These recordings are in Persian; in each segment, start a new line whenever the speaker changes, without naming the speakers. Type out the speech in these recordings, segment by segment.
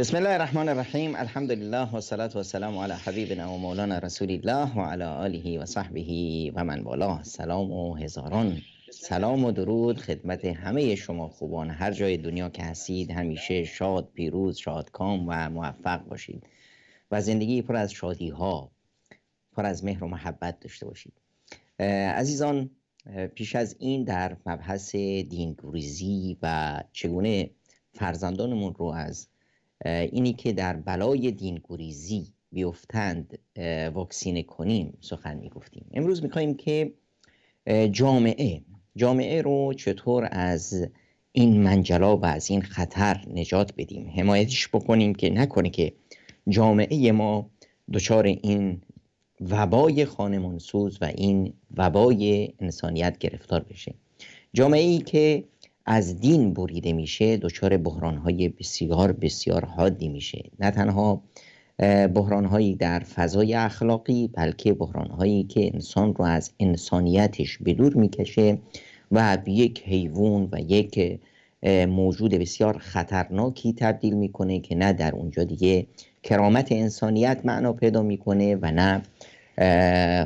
بسم الله الرحمن الرحیم الحمد لله و صلات و سلام علی حبیبنا و مولانا رسول الله و علی آله و صحبه و من بالا سلام و هزاران سلام و درود خدمت همه شما خوبان هر جای دنیا که هستید همیشه شاد پیروز شادکام و موفق باشید و زندگی پر از شادی ها پر از مهر و محبت داشته باشید عزیزان پیش از این در مبحث دینگریزی و چگونه فرزندانمون رو از اینی که در بلای دینگوریزی بیفتند واکسینه کنیم سخن میگفتیم امروز میخوایم که جامعه جامعه رو چطور از این منجلا و از این خطر نجات بدیم حمایتش بکنیم که نکنه که جامعه ما دچار این وبای خانمانسوز و این وبای انسانیت گرفتار بشه جامعه ای که از دین بریده میشه دچار های بسیار بسیار حادی میشه نه تنها هایی در فضای اخلاقی بلکه هایی که انسان رو از انسانیتش به دور میکشه و به یک حیوان و یک موجود بسیار خطرناکی تبدیل میکنه که نه در اونجا دیگه کرامت انسانیت معنا پیدا میکنه و نه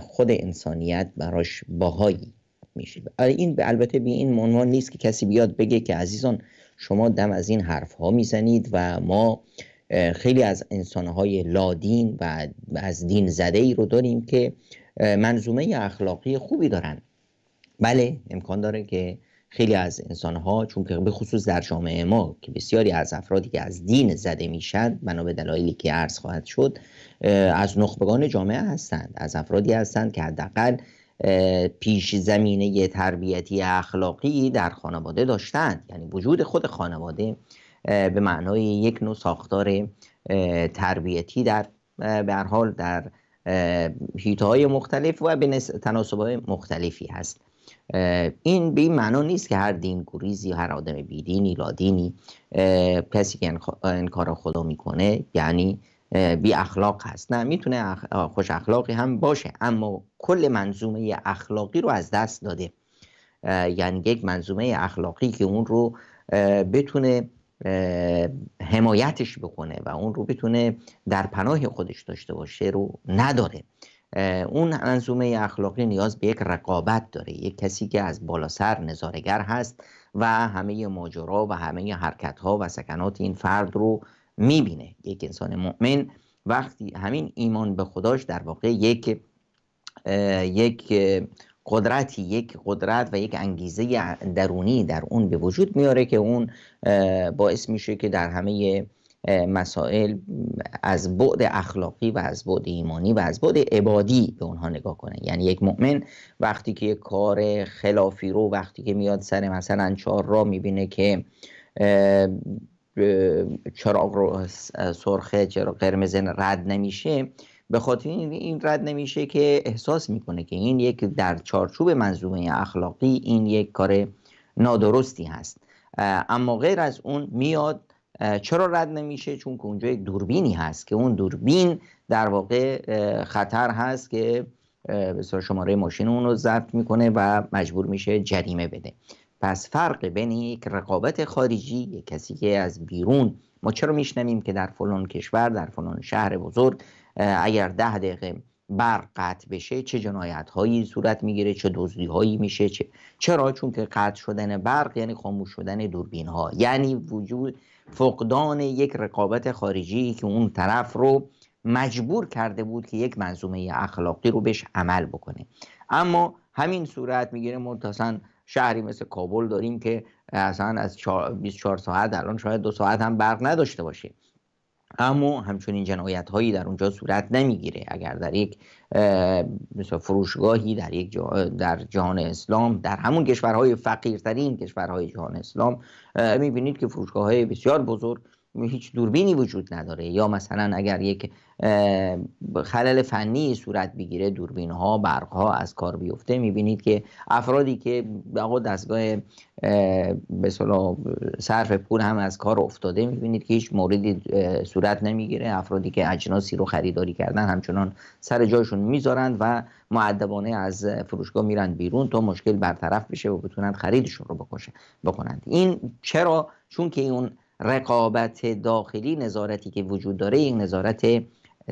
خود انسانیت براش باهایی میشید آره، این البته به این عنوان نیست که کسی بیاد بگه که عزیزان شما دم از این حرف ها میزنید و ما خیلی از انسانهای لادین و از دین زده ای رو داریم که منظومه اخلاقی خوبی دارن بله امکان داره که خیلی از انسانها چون که به خصوص در جامعه ما که بسیاری از افرادی که از دین زده میشن بنا به دلایلی که عرض خواهد شد از نخبگان جامعه هستند از افرادی هستند که حداقل پیش زمینه تربیتی اخلاقی در خانواده داشتند یعنی وجود خود خانواده به معنای یک نوع ساختار تربیتی در به حال در هیته های مختلف و به تناسب های مختلفی هست این به این معنا نیست که هر دین گریزی هر آدم بیدینی لادینی کسی که این کار خدا میکنه یعنی بی اخلاق هست نه میتونه خوش اخلاقی هم باشه اما کل منظومه اخلاقی رو از دست داده یعنی یک منظومه اخلاقی که اون رو بتونه حمایتش بکنه و اون رو بتونه در پناه خودش داشته باشه رو نداره اون منظومه اخلاقی نیاز به یک رقابت داره یک کسی که از بالا سر نظارگر هست و همه ماجرا و همه حرکت ها و سکنات این فرد رو میبینه یک انسان مؤمن وقتی همین ایمان به خداش در واقع یک یک قدرتی یک قدرت و یک انگیزه درونی در اون به وجود میاره که اون باعث میشه که در همه مسائل از بعد اخلاقی و از بعد ایمانی و از بعد عبادی به اونها نگاه کنه یعنی یک مؤمن وقتی که یک کار خلافی رو وقتی که میاد سر مثلا چهار را میبینه که چراغ رو سرخ چراغ قرمز رد نمیشه به خاطر این رد نمیشه که احساس میکنه که این یک در چارچوب منظومه اخلاقی این یک کار نادرستی هست اما غیر از اون میاد چرا رد نمیشه چون که اونجا یک دوربینی هست که اون دوربین در واقع خطر هست که به شماره ماشین اون رو ضبط میکنه و مجبور میشه جریمه بده پس فرق بین یک رقابت خارجی یک کسی که از بیرون ما چرا میشنویم که در فلان کشور در فلان شهر بزرگ اگر ده دقیقه برق قطع بشه چه جنایت هایی صورت میگیره چه دزدی هایی میشه چه چرا چون که قطع شدن برق یعنی خاموش شدن دوربین ها یعنی وجود فقدان یک رقابت خارجی که اون طرف رو مجبور کرده بود که یک منظومه اخلاقی رو بهش عمل بکنه اما همین صورت میگیره شهری مثل کابل داریم که اصلا از 24 ساعت الان شاید دو ساعت هم برق نداشته باشه اما همچنین جنایت هایی در اونجا صورت نمیگیره اگر در یک مثلا فروشگاهی در یک جا در جهان اسلام در همون کشورهای فقیرترین کشورهای جهان اسلام میبینید که فروشگاه های بسیار بزرگ هیچ دوربینی وجود نداره یا مثلا اگر یک خلل فنی صورت بگیره دوربین ها برق ها از کار بیفته میبینید که افرادی که به دستگاه به صرف پول هم از کار افتاده میبینید که هیچ موردی صورت نمیگیره افرادی که اجناسی رو خریداری کردن همچنان سر جایشون میذارند و معدبانه از فروشگاه میرن بیرون تا مشکل برطرف بشه و بتونن خریدشون رو بکنند این چرا چون که اون رقابت داخلی نظارتی که وجود داره این نظارت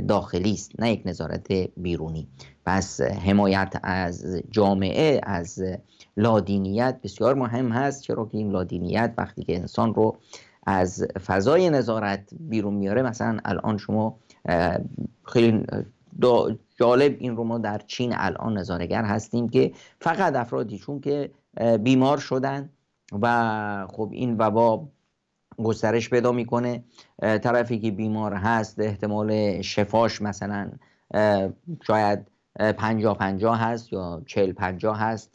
داخلی است نه یک نظارت بیرونی پس حمایت از جامعه از لادینیت بسیار مهم هست چرا که این لادینیت وقتی که انسان رو از فضای نظارت بیرون میاره مثلا الان شما خیلی جالب این رو ما در چین الان نظارگر هستیم که فقط افرادی چون که بیمار شدن و خب این وبا گسترش پیدا میکنه طرفی که بیمار هست احتمال شفاش مثلا شاید پنجا پنجا هست یا چل پنجا هست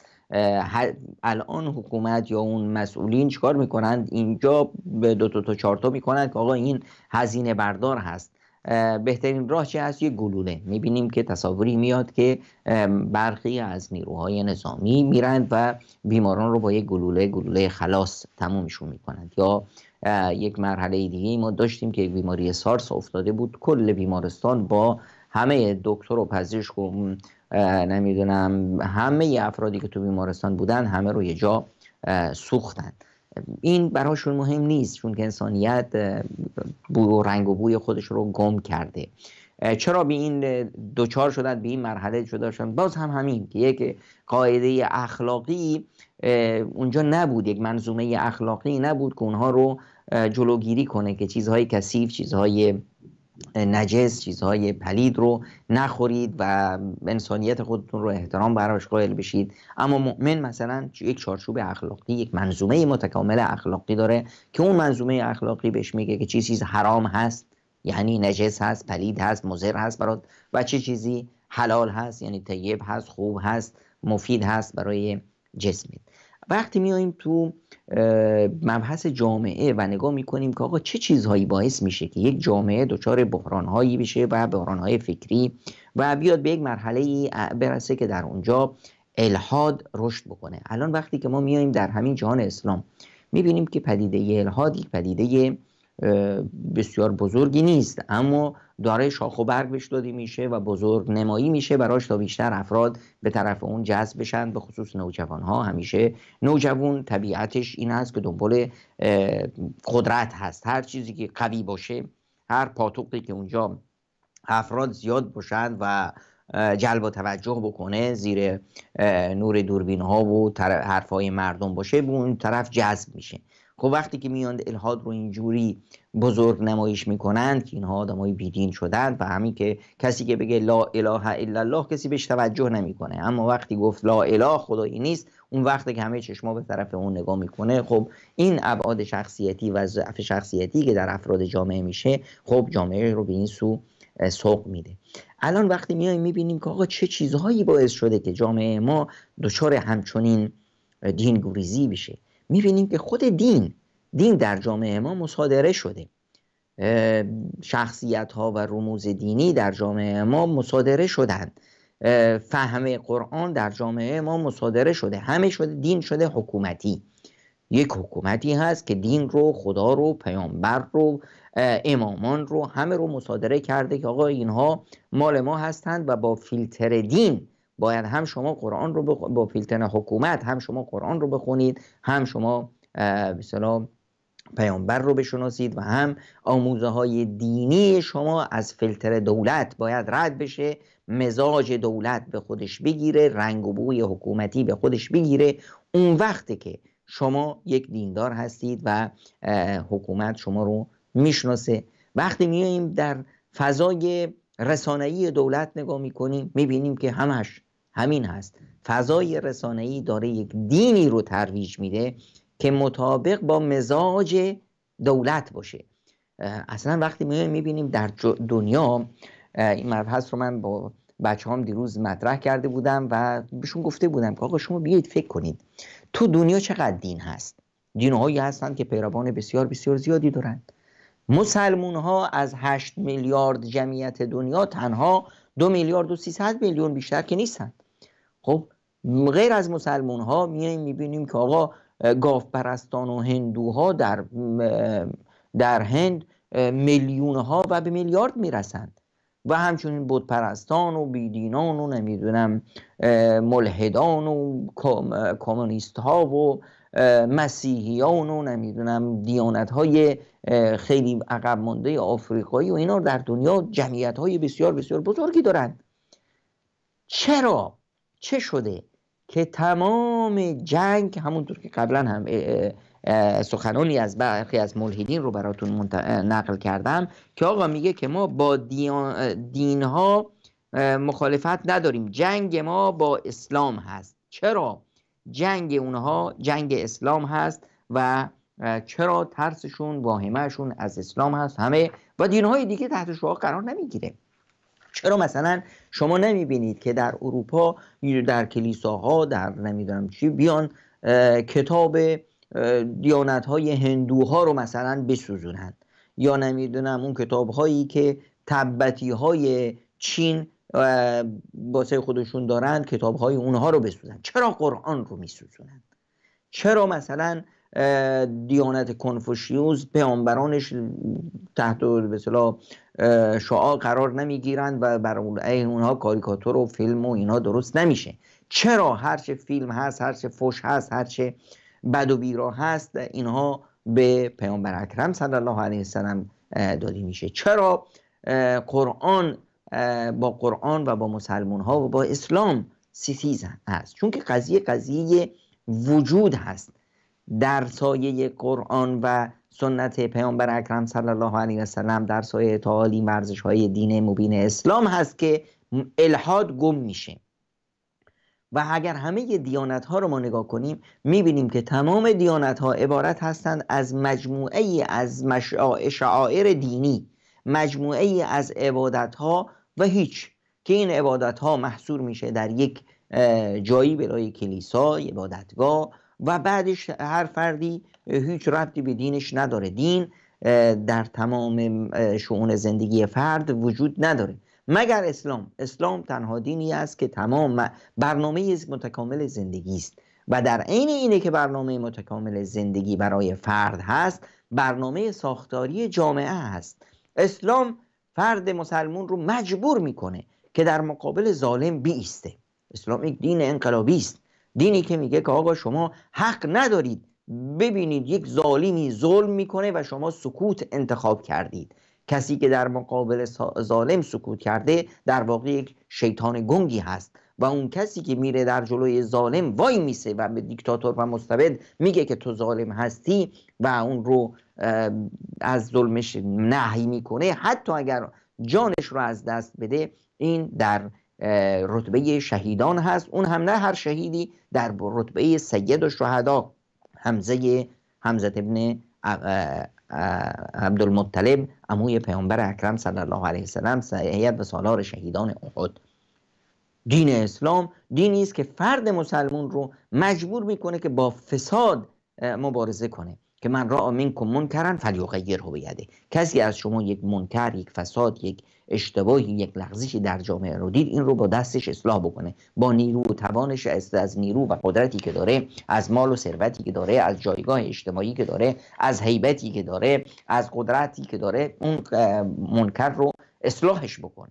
الان حکومت یا اون مسئولین چکار میکنند اینجا به دو تا تا چارتا میکنند که آقا این هزینه بردار هست بهترین راه چه هست یه گلوله میبینیم که تصاوری میاد که برخی از نیروهای نظامی میرند و بیماران رو با یه گلوله گلوله خلاص تمومشون میکنند یا یک مرحله دیگه ما داشتیم که یک بیماری سارس افتاده بود کل بیمارستان با همه دکتر و پزشک و نمیدونم همه افرادی که تو بیمارستان بودن همه رو یه جا سوختن این براشون مهم نیست چون که انسانیت بوی و رنگ و بوی خودش رو گم کرده چرا به این دوچار شدن به این مرحله شدن باز هم همین که یک قاعده اخلاقی اونجا نبود یک منظومه اخلاقی نبود که اونها رو جلوگیری کنه که چیزهای کثیف چیزهای نجس چیزهای پلید رو نخورید و انسانیت خودتون رو احترام براش قائل بشید اما مؤمن مثلا یک چارچوب اخلاقی یک منظومه متکامل اخلاقی داره که اون منظومه اخلاقی بهش میگه که چه چیز حرام هست یعنی نجس هست پلید هست مضر هست برات و چه چیزی حلال هست یعنی طیب هست خوب هست مفید هست برای جسمت وقتی میایم تو مبحث جامعه و نگاه میکنیم که آقا چه چیزهایی باعث میشه که یک جامعه دچار بحرانهایی بشه و بحرانهای فکری و بیاد به یک مرحله ای برسه که در اونجا الحاد رشد بکنه الان وقتی که ما میایم در همین جهان اسلام میبینیم که پدیده الحاد یک پدیده بسیار بزرگی نیست اما داره شاخ و برگ بهش داده میشه و بزرگ نمایی میشه براش تا بیشتر افراد به طرف اون جذب بشن به خصوص نوجوان ها همیشه نوجوان طبیعتش این است که دنبال قدرت هست هر چیزی که قوی باشه هر پاتوقی که اونجا افراد زیاد باشند و جلب و توجه بکنه زیر نور دوربین ها و های مردم باشه به اون طرف جذب میشه خب وقتی که میاند الهاد رو اینجوری بزرگ نمایش میکنند که اینها آدم های بیدین شدند و همین که کسی که بگه لا اله الا الله کسی بهش توجه نمیکنه اما وقتی گفت لا اله خدایی نیست اون وقتی که همه چشما به طرف اون نگاه میکنه خب این ابعاد شخصیتی و ضعف شخصیتی که در افراد جامعه میشه خب جامعه رو به این سو سوق میده الان وقتی میایم میبینیم که آقا چه چیزهایی باعث شده که جامعه ما دچار همچنین دینگوریزی بشه میبینیم که خود دین دین در جامعه ما مصادره شده شخصیت ها و رموز دینی در جامعه ما مصادره شدند فهم قرآن در جامعه ما مصادره شده همه شده دین شده حکومتی یک حکومتی هست که دین رو خدا رو پیامبر رو امامان رو همه رو مصادره کرده که آقا اینها مال ما هستند و با فیلتر دین باید هم شما قرآن رو با فیلتر حکومت هم شما قرآن رو بخونید هم شما مثلا پیامبر رو بشناسید و هم آموزه های دینی شما از فیلتر دولت باید رد بشه مزاج دولت به خودش بگیره رنگ و بوی حکومتی به خودش بگیره اون وقتی که شما یک دیندار هستید و حکومت شما رو میشناسه وقتی میاییم در فضای رسانه‌ای دولت نگاه میکنیم میبینیم که همش همین هست فضای ای داره یک دینی رو ترویج میده که مطابق با مزاج دولت باشه اصلا وقتی می میبینیم در دنیا این مبحث رو من با بچه هم دیروز مطرح کرده بودم و بهشون گفته بودم که آقا شما بیایید فکر کنید تو دنیا چقدر دین هست دینهایی هستند که پیروان بسیار بسیار زیادی دارند مسلمون ها از 8 میلیارد جمعیت دنیا تنها دو میلیارد و 300 میلیون بیشتر که نیستن خب غیر از مسلمان ها میبینیم که آقا گاف پرستان و هندوها در در هند میلیون ها و به میلیارد میرسند و همچنین بود پرستان و بیدینان و نمیدونم ملحدان و کمونیست ها و مسیحیان و نمیدونم دیانت های خیلی عقب مانده آفریقایی و اینا در دنیا جمعیت های بسیار بسیار بزرگی دارند چرا چه شده که تمام جنگ همونطور که قبلا هم سخنانی از برخی از ملحدین رو براتون نقل کردم که آقا میگه که ما با دین ها مخالفت نداریم جنگ ما با اسلام هست چرا جنگ اونها جنگ اسلام هست و چرا ترسشون واهمهشون از اسلام هست همه و دینهای دیگه تحت شعار قرار نمیگیره چرا مثلا شما نمیبینید که در اروپا در کلیساها در نمیدونم چی بیان کتاب دیانت های هندوها رو مثلا بسوزونند یا نمیدونم اون کتاب هایی که تبتی های چین باسه خودشون دارند کتاب های اونها رو بسوزن چرا قرآن رو میسوزونن چرا مثلا دیانت کنفوشیوس پیامبرانش تحت به شعاع قرار نمیگیرند و بر اونها کاریکاتور و فیلم و اینها درست نمیشه چرا هرچه فیلم هست هرچه فش هست هرچه بد و بیرا هست اینها به پیامبر اکرم صلی الله علیه وسلم داده میشه چرا قرآن با قرآن و با مسلمان ها و با اسلام سیتیز هست چون که قضیه قضیه وجود هست در سایه قرآن و سنت پیامبر اکرم صلی الله علیه وسلم در سایه تعالی مرزش های دین مبین اسلام هست که الحاد گم میشه و اگر همه دیانت ها رو ما نگاه کنیم میبینیم که تمام دیانت ها عبارت هستند از مجموعه از شعائر دینی مجموعه از عبادت ها و هیچ که این عبادت ها محصور میشه در یک جایی برای کلیسا عبادتگاه و بعدش هر فردی هیچ ربطی به دینش نداره دین در تمام شعون زندگی فرد وجود نداره مگر اسلام اسلام تنها دینی است که تمام برنامه متکامل زندگی است و در عین اینه که برنامه متکامل زندگی برای فرد هست برنامه ساختاری جامعه هست اسلام فرد مسلمون رو مجبور میکنه که در مقابل ظالم بیسته اسلام یک دین انقلابی است دینی که میگه که آقا شما حق ندارید ببینید یک ظالمی ظلم میکنه و شما سکوت انتخاب کردید کسی که در مقابل ظالم سکوت کرده در واقع یک شیطان گنگی هست و اون کسی که میره در جلوی ظالم وای میسه و به دیکتاتور و مستبد میگه که تو ظالم هستی و اون رو از ظلمش نهی میکنه حتی اگر جانش رو از دست بده این در رتبه شهیدان هست اون هم نه هر شهیدی در رتبه سید و شهدا حمزه حمزت ابن عبدالمطلب اموی پیامبر اکرم صلی الله علیه وسلم سید و سالار شهیدان احد دین اسلام دینی است که فرد مسلمون رو مجبور میکنه که با فساد مبارزه کنه که من را امین کن منکرن فلیغیر هو کسی از شما یک منکر یک فساد یک اشتباهی یک لغزشی در جامعه رو دید این رو با دستش اصلاح بکنه با نیرو و توانش از نیرو و قدرتی که داره از مال و ثروتی که داره از جایگاه اجتماعی که داره از هیبتی که داره از قدرتی که داره اون منکر رو اصلاحش بکنه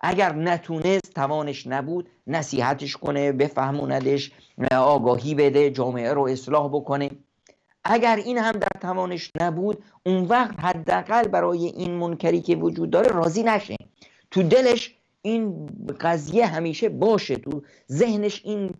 اگر نتونست توانش نبود نصیحتش کنه بفهموندش آگاهی بده جامعه رو اصلاح بکنه اگر این هم در توانش نبود اون وقت حداقل برای این منکری که وجود داره راضی نشه تو دلش این قضیه همیشه باشه تو ذهنش این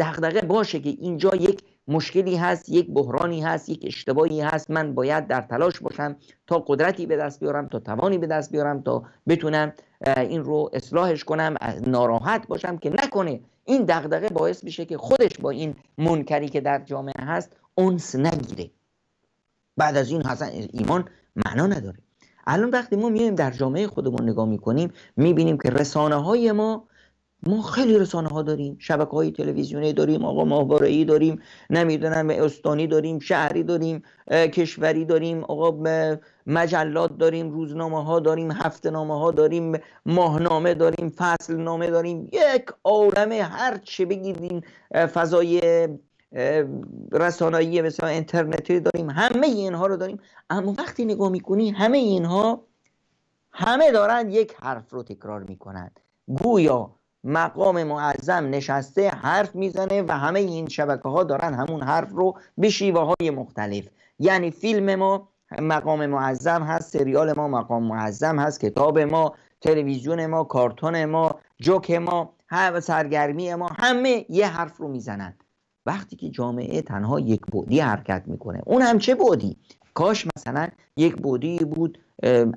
دغدغه باشه که اینجا یک مشکلی هست یک بحرانی هست یک اشتباهی هست من باید در تلاش باشم تا قدرتی به دست بیارم تا توانی به دست بیارم تا بتونم این رو اصلاحش کنم ناراحت باشم که نکنه این دغدغه باعث میشه که خودش با این منکری که در جامعه هست اونس نگیره بعد از این حسن ایمان معنا نداره الان وقتی ما میایم در جامعه خودمون نگاه میکنیم میبینیم که رسانه های ما ما خیلی رسانه ها داریم شبکه های تلویزیونی داریم آقا ماهواره ای داریم نمیدونم استانی داریم شهری داریم کشوری داریم آقا مجلات داریم روزنامه ها داریم هفته نامه ها داریم ماهنامه داریم فصل نامه داریم یک عالمه هر چه بگیدین فضای رسانایی مثلا اینترنتی داریم همه اینها رو داریم اما وقتی نگاه میکنی همه اینها همه دارند یک حرف رو تکرار میکنند گویا مقام معظم نشسته حرف میزنه و همه این شبکه ها دارن همون حرف رو به شیوه های مختلف یعنی فیلم ما مقام معظم هست سریال ما مقام معظم هست کتاب ما تلویزیون ما کارتون ما جوک ما سرگرمی ما همه یه حرف رو میزنند وقتی که جامعه تنها یک بودی حرکت میکنه اون هم چه بودی کاش مثلا یک بودی بود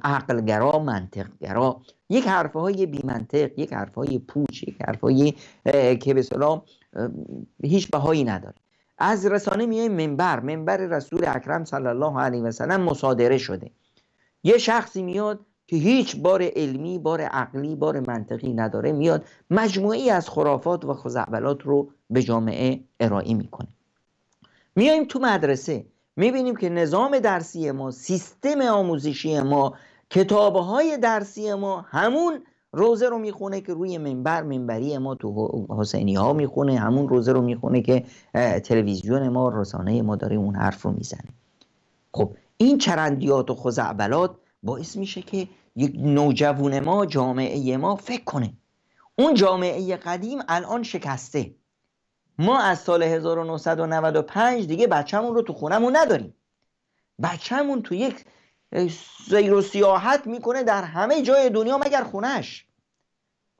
عقلگرا منطقگرا یک حرف های بی منطق یک حرف های پوچ یک حرف های که به سلام هیچ بهایی نداره از رسانه میای منبر منبر رسول اکرم صلی الله علیه و سلم مصادره شده یه شخصی میاد که هیچ بار علمی بار عقلی بار منطقی نداره میاد مجموعی از خرافات و خزعبلات رو به جامعه ارائه میکنه میایم تو مدرسه میبینیم که نظام درسی ما سیستم آموزشی ما کتابهای درسی ما همون روزه رو میخونه که روی منبر منبری ما تو حسینی ها میخونه همون روزه رو میخونه که تلویزیون ما رسانه ما داره اون حرف رو میزنه خب این چرندیات و خزعبلات باعث میشه که یک نوجوون ما جامعه ما فکر کنه اون جامعه قدیم الان شکسته ما از سال 1995 دیگه بچهمون رو تو خونمون نداریم بچهمون تو یک سیر و سیاحت میکنه در همه جای دنیا مگر خونش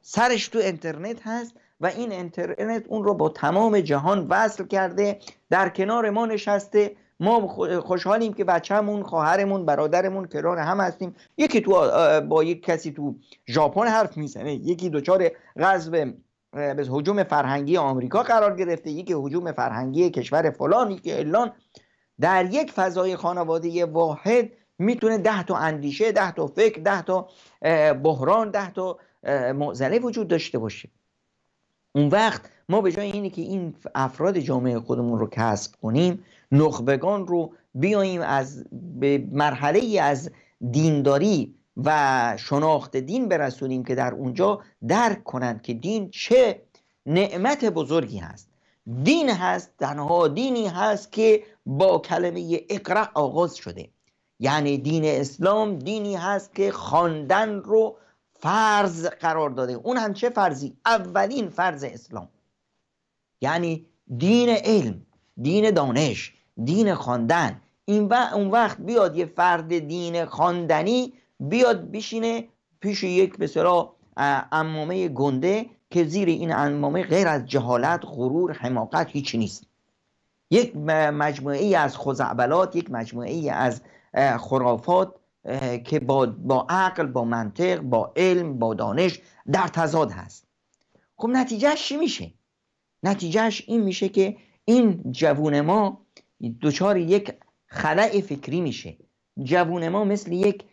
سرش تو اینترنت هست و این اینترنت اون رو با تمام جهان وصل کرده در کنار ما نشسته ما خوشحالیم که بچهمون خواهرمون برادرمون کران هم هستیم یکی تو با یک کسی تو ژاپن حرف میزنه یکی دچار غضب به حجوم فرهنگی آمریکا قرار گرفته یکی حجوم فرهنگی کشور فلان که الان در یک فضای خانواده واحد میتونه ده تا اندیشه ده تا فکر ده تا بحران ده تا معزله وجود داشته باشه اون وقت ما به جای اینه که این افراد جامعه خودمون رو کسب کنیم نخبگان رو بیاییم از به مرحله ای از دینداری و شناخت دین برسونیم که در اونجا درک کنند که دین چه نعمت بزرگی هست دین هست تنها دینی هست که با کلمه اقرا آغاز شده یعنی دین اسلام دینی هست که خواندن رو فرض قرار داده اون هم چه فرضی اولین فرض اسلام یعنی دین علم دین دانش دین خواندن این و اون وقت بیاد یه فرد دین خواندنی بیاد بشینه پیش یک به امامه گنده که زیر این امامه غیر از جهالت غرور حماقت هیچی نیست یک مجموعه ای از خزعبلات یک مجموعه ای از خرافات که با, با عقل با منطق با علم با دانش در تضاد هست خب نتیجهش چی میشه اش این میشه که این جوون ما دچار یک خلع فکری میشه جوون ما مثل یک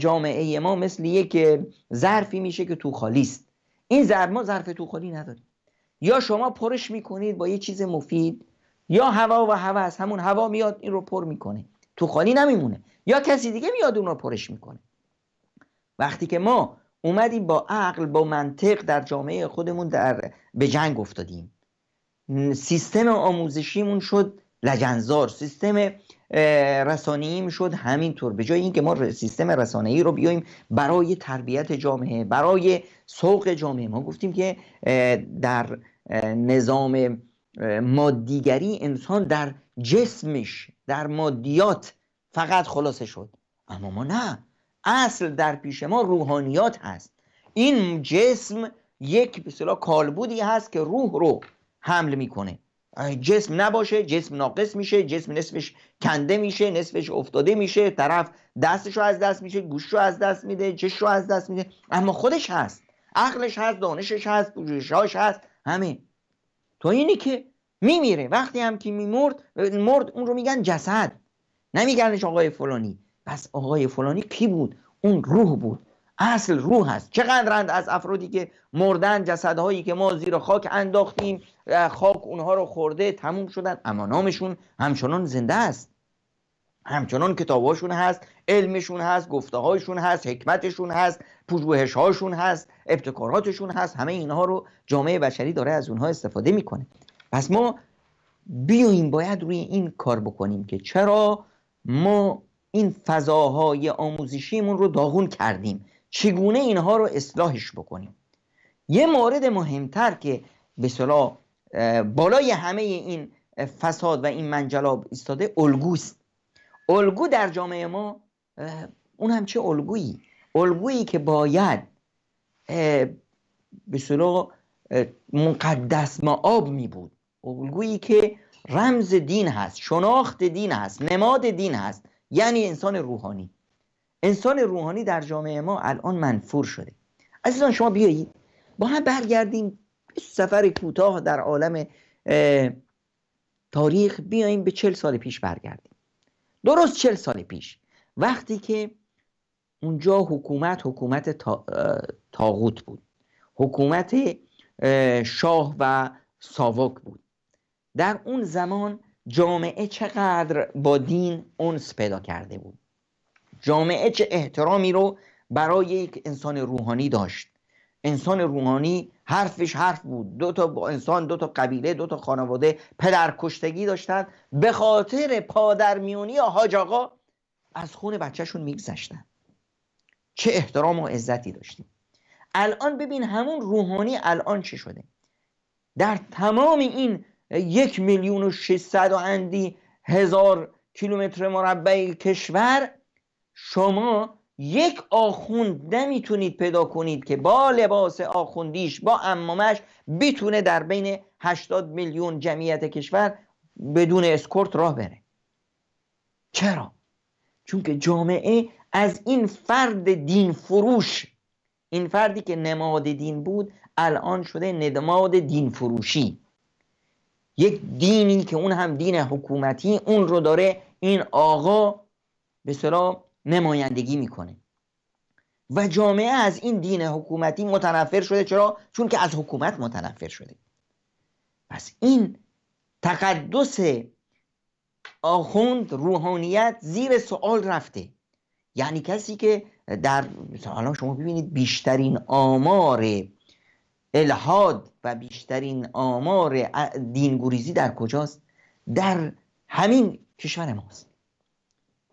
جامعه ما مثل یک ظرفی میشه که تو خالی است این ظرف ما ظرف تو خالی نداره یا شما پرش میکنید با یه چیز مفید یا هوا و هوس همون هوا میاد این رو پر میکنه تو خالی نمیمونه یا کسی دیگه میاد اون رو پرش میکنه وقتی که ما اومدیم با عقل با منطق در جامعه خودمون در به جنگ افتادیم سیستم آموزشیمون شد لجنزار سیستم رسانه شد میشد همینطور به جای اینکه ما سیستم رسانه ای رو بیایم برای تربیت جامعه برای سوق جامعه ما گفتیم که در نظام مادیگری انسان در جسمش در مادیات فقط خلاصه شد اما ما نه اصل در پیش ما روحانیات هست این جسم یک به کالبودی هست که روح رو حمل میکنه جسم نباشه جسم ناقص میشه جسم نصفش کنده میشه نصفش افتاده میشه طرف دستش رو از دست میشه گوش رو از دست میده چش رو از دست میده اما خودش هست عقلش هست دانشش هست پوششاش هست همه تو اینی که میمیره وقتی هم که میمرد مرد اون رو میگن جسد نمیگنش آقای فلانی پس آقای فلانی کی بود اون روح بود اصل روح است چقدرند از افرادی که مردن جسدهایی که ما زیر خاک انداختیم خاک اونها رو خورده تموم شدن اما نامشون همچنان زنده است همچنان کتابهاشون هست علمشون هست گفته هست حکمتشون هست پژوهش هاشون هست ابتکاراتشون هست همه اینها رو جامعه بشری داره از اونها استفاده میکنه پس ما بیاییم باید روی این کار بکنیم که چرا ما این فضاهای آموزشیمون رو داغون کردیم چگونه اینها رو اصلاحش بکنیم یه مورد مهمتر که به صلاح بالای همه این فساد و این منجلاب ایستاده الگوست الگو در جامعه ما اون هم چه الگویی الگویی که باید به صلاح مقدس ما آب می بود الگویی که رمز دین هست شناخت دین هست نماد دین هست یعنی انسان روحانی انسان روحانی در جامعه ما الان منفور شده عزیزان شما بیایید با هم برگردیم سفر کوتاه در عالم تاریخ بیاییم به چل سال پیش برگردیم درست چل سال پیش وقتی که اونجا حکومت حکومت تاغوت بود حکومت شاه و ساواک بود در اون زمان جامعه چقدر با دین اونس پیدا کرده بود جامعه چه احترامی رو برای یک انسان روحانی داشت انسان روحانی حرفش حرف بود دو تا با انسان دو تا قبیله دو تا خانواده پدر کشتگی داشتن به خاطر پادر میونی حاج آقا از خون بچهشون میگذشتن چه احترام و عزتی داشتیم الان ببین همون روحانی الان چه شده در تمام این یک میلیون و ششصد و اندی هزار کیلومتر مربع کشور شما یک آخوند نمیتونید پیدا کنید که با لباس آخوندیش با امامش بتونه در بین 80 میلیون جمعیت کشور بدون اسکورت راه بره چرا؟ چون که جامعه از این فرد دین فروش این فردی که نماد دین بود الان شده نماد دین فروشی یک دینی که اون هم دین حکومتی اون رو داره این آقا به سلام نمایندگی میکنه و جامعه از این دین حکومتی متنفر شده چرا چون که از حکومت متنفر شده پس این تقدس آخوند روحانیت زیر سوال رفته یعنی کسی که در حالا شما ببینید بیشترین آمار الهاد و بیشترین آمار دینگوریزی در کجاست در همین کشور ماست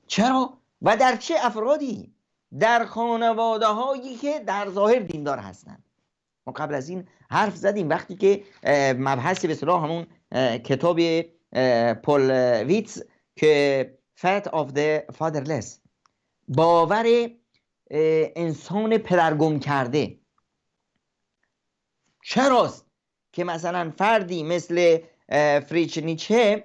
چرا و در چه افرادی در خانواده هایی که در ظاهر دیندار هستند ما قبل از این حرف زدیم وقتی که مبحث به صلاح همون کتاب پول ویتز که فت آف ده فادرلس باور انسان پدرگم کرده چراست که مثلا فردی مثل فریچ نیچه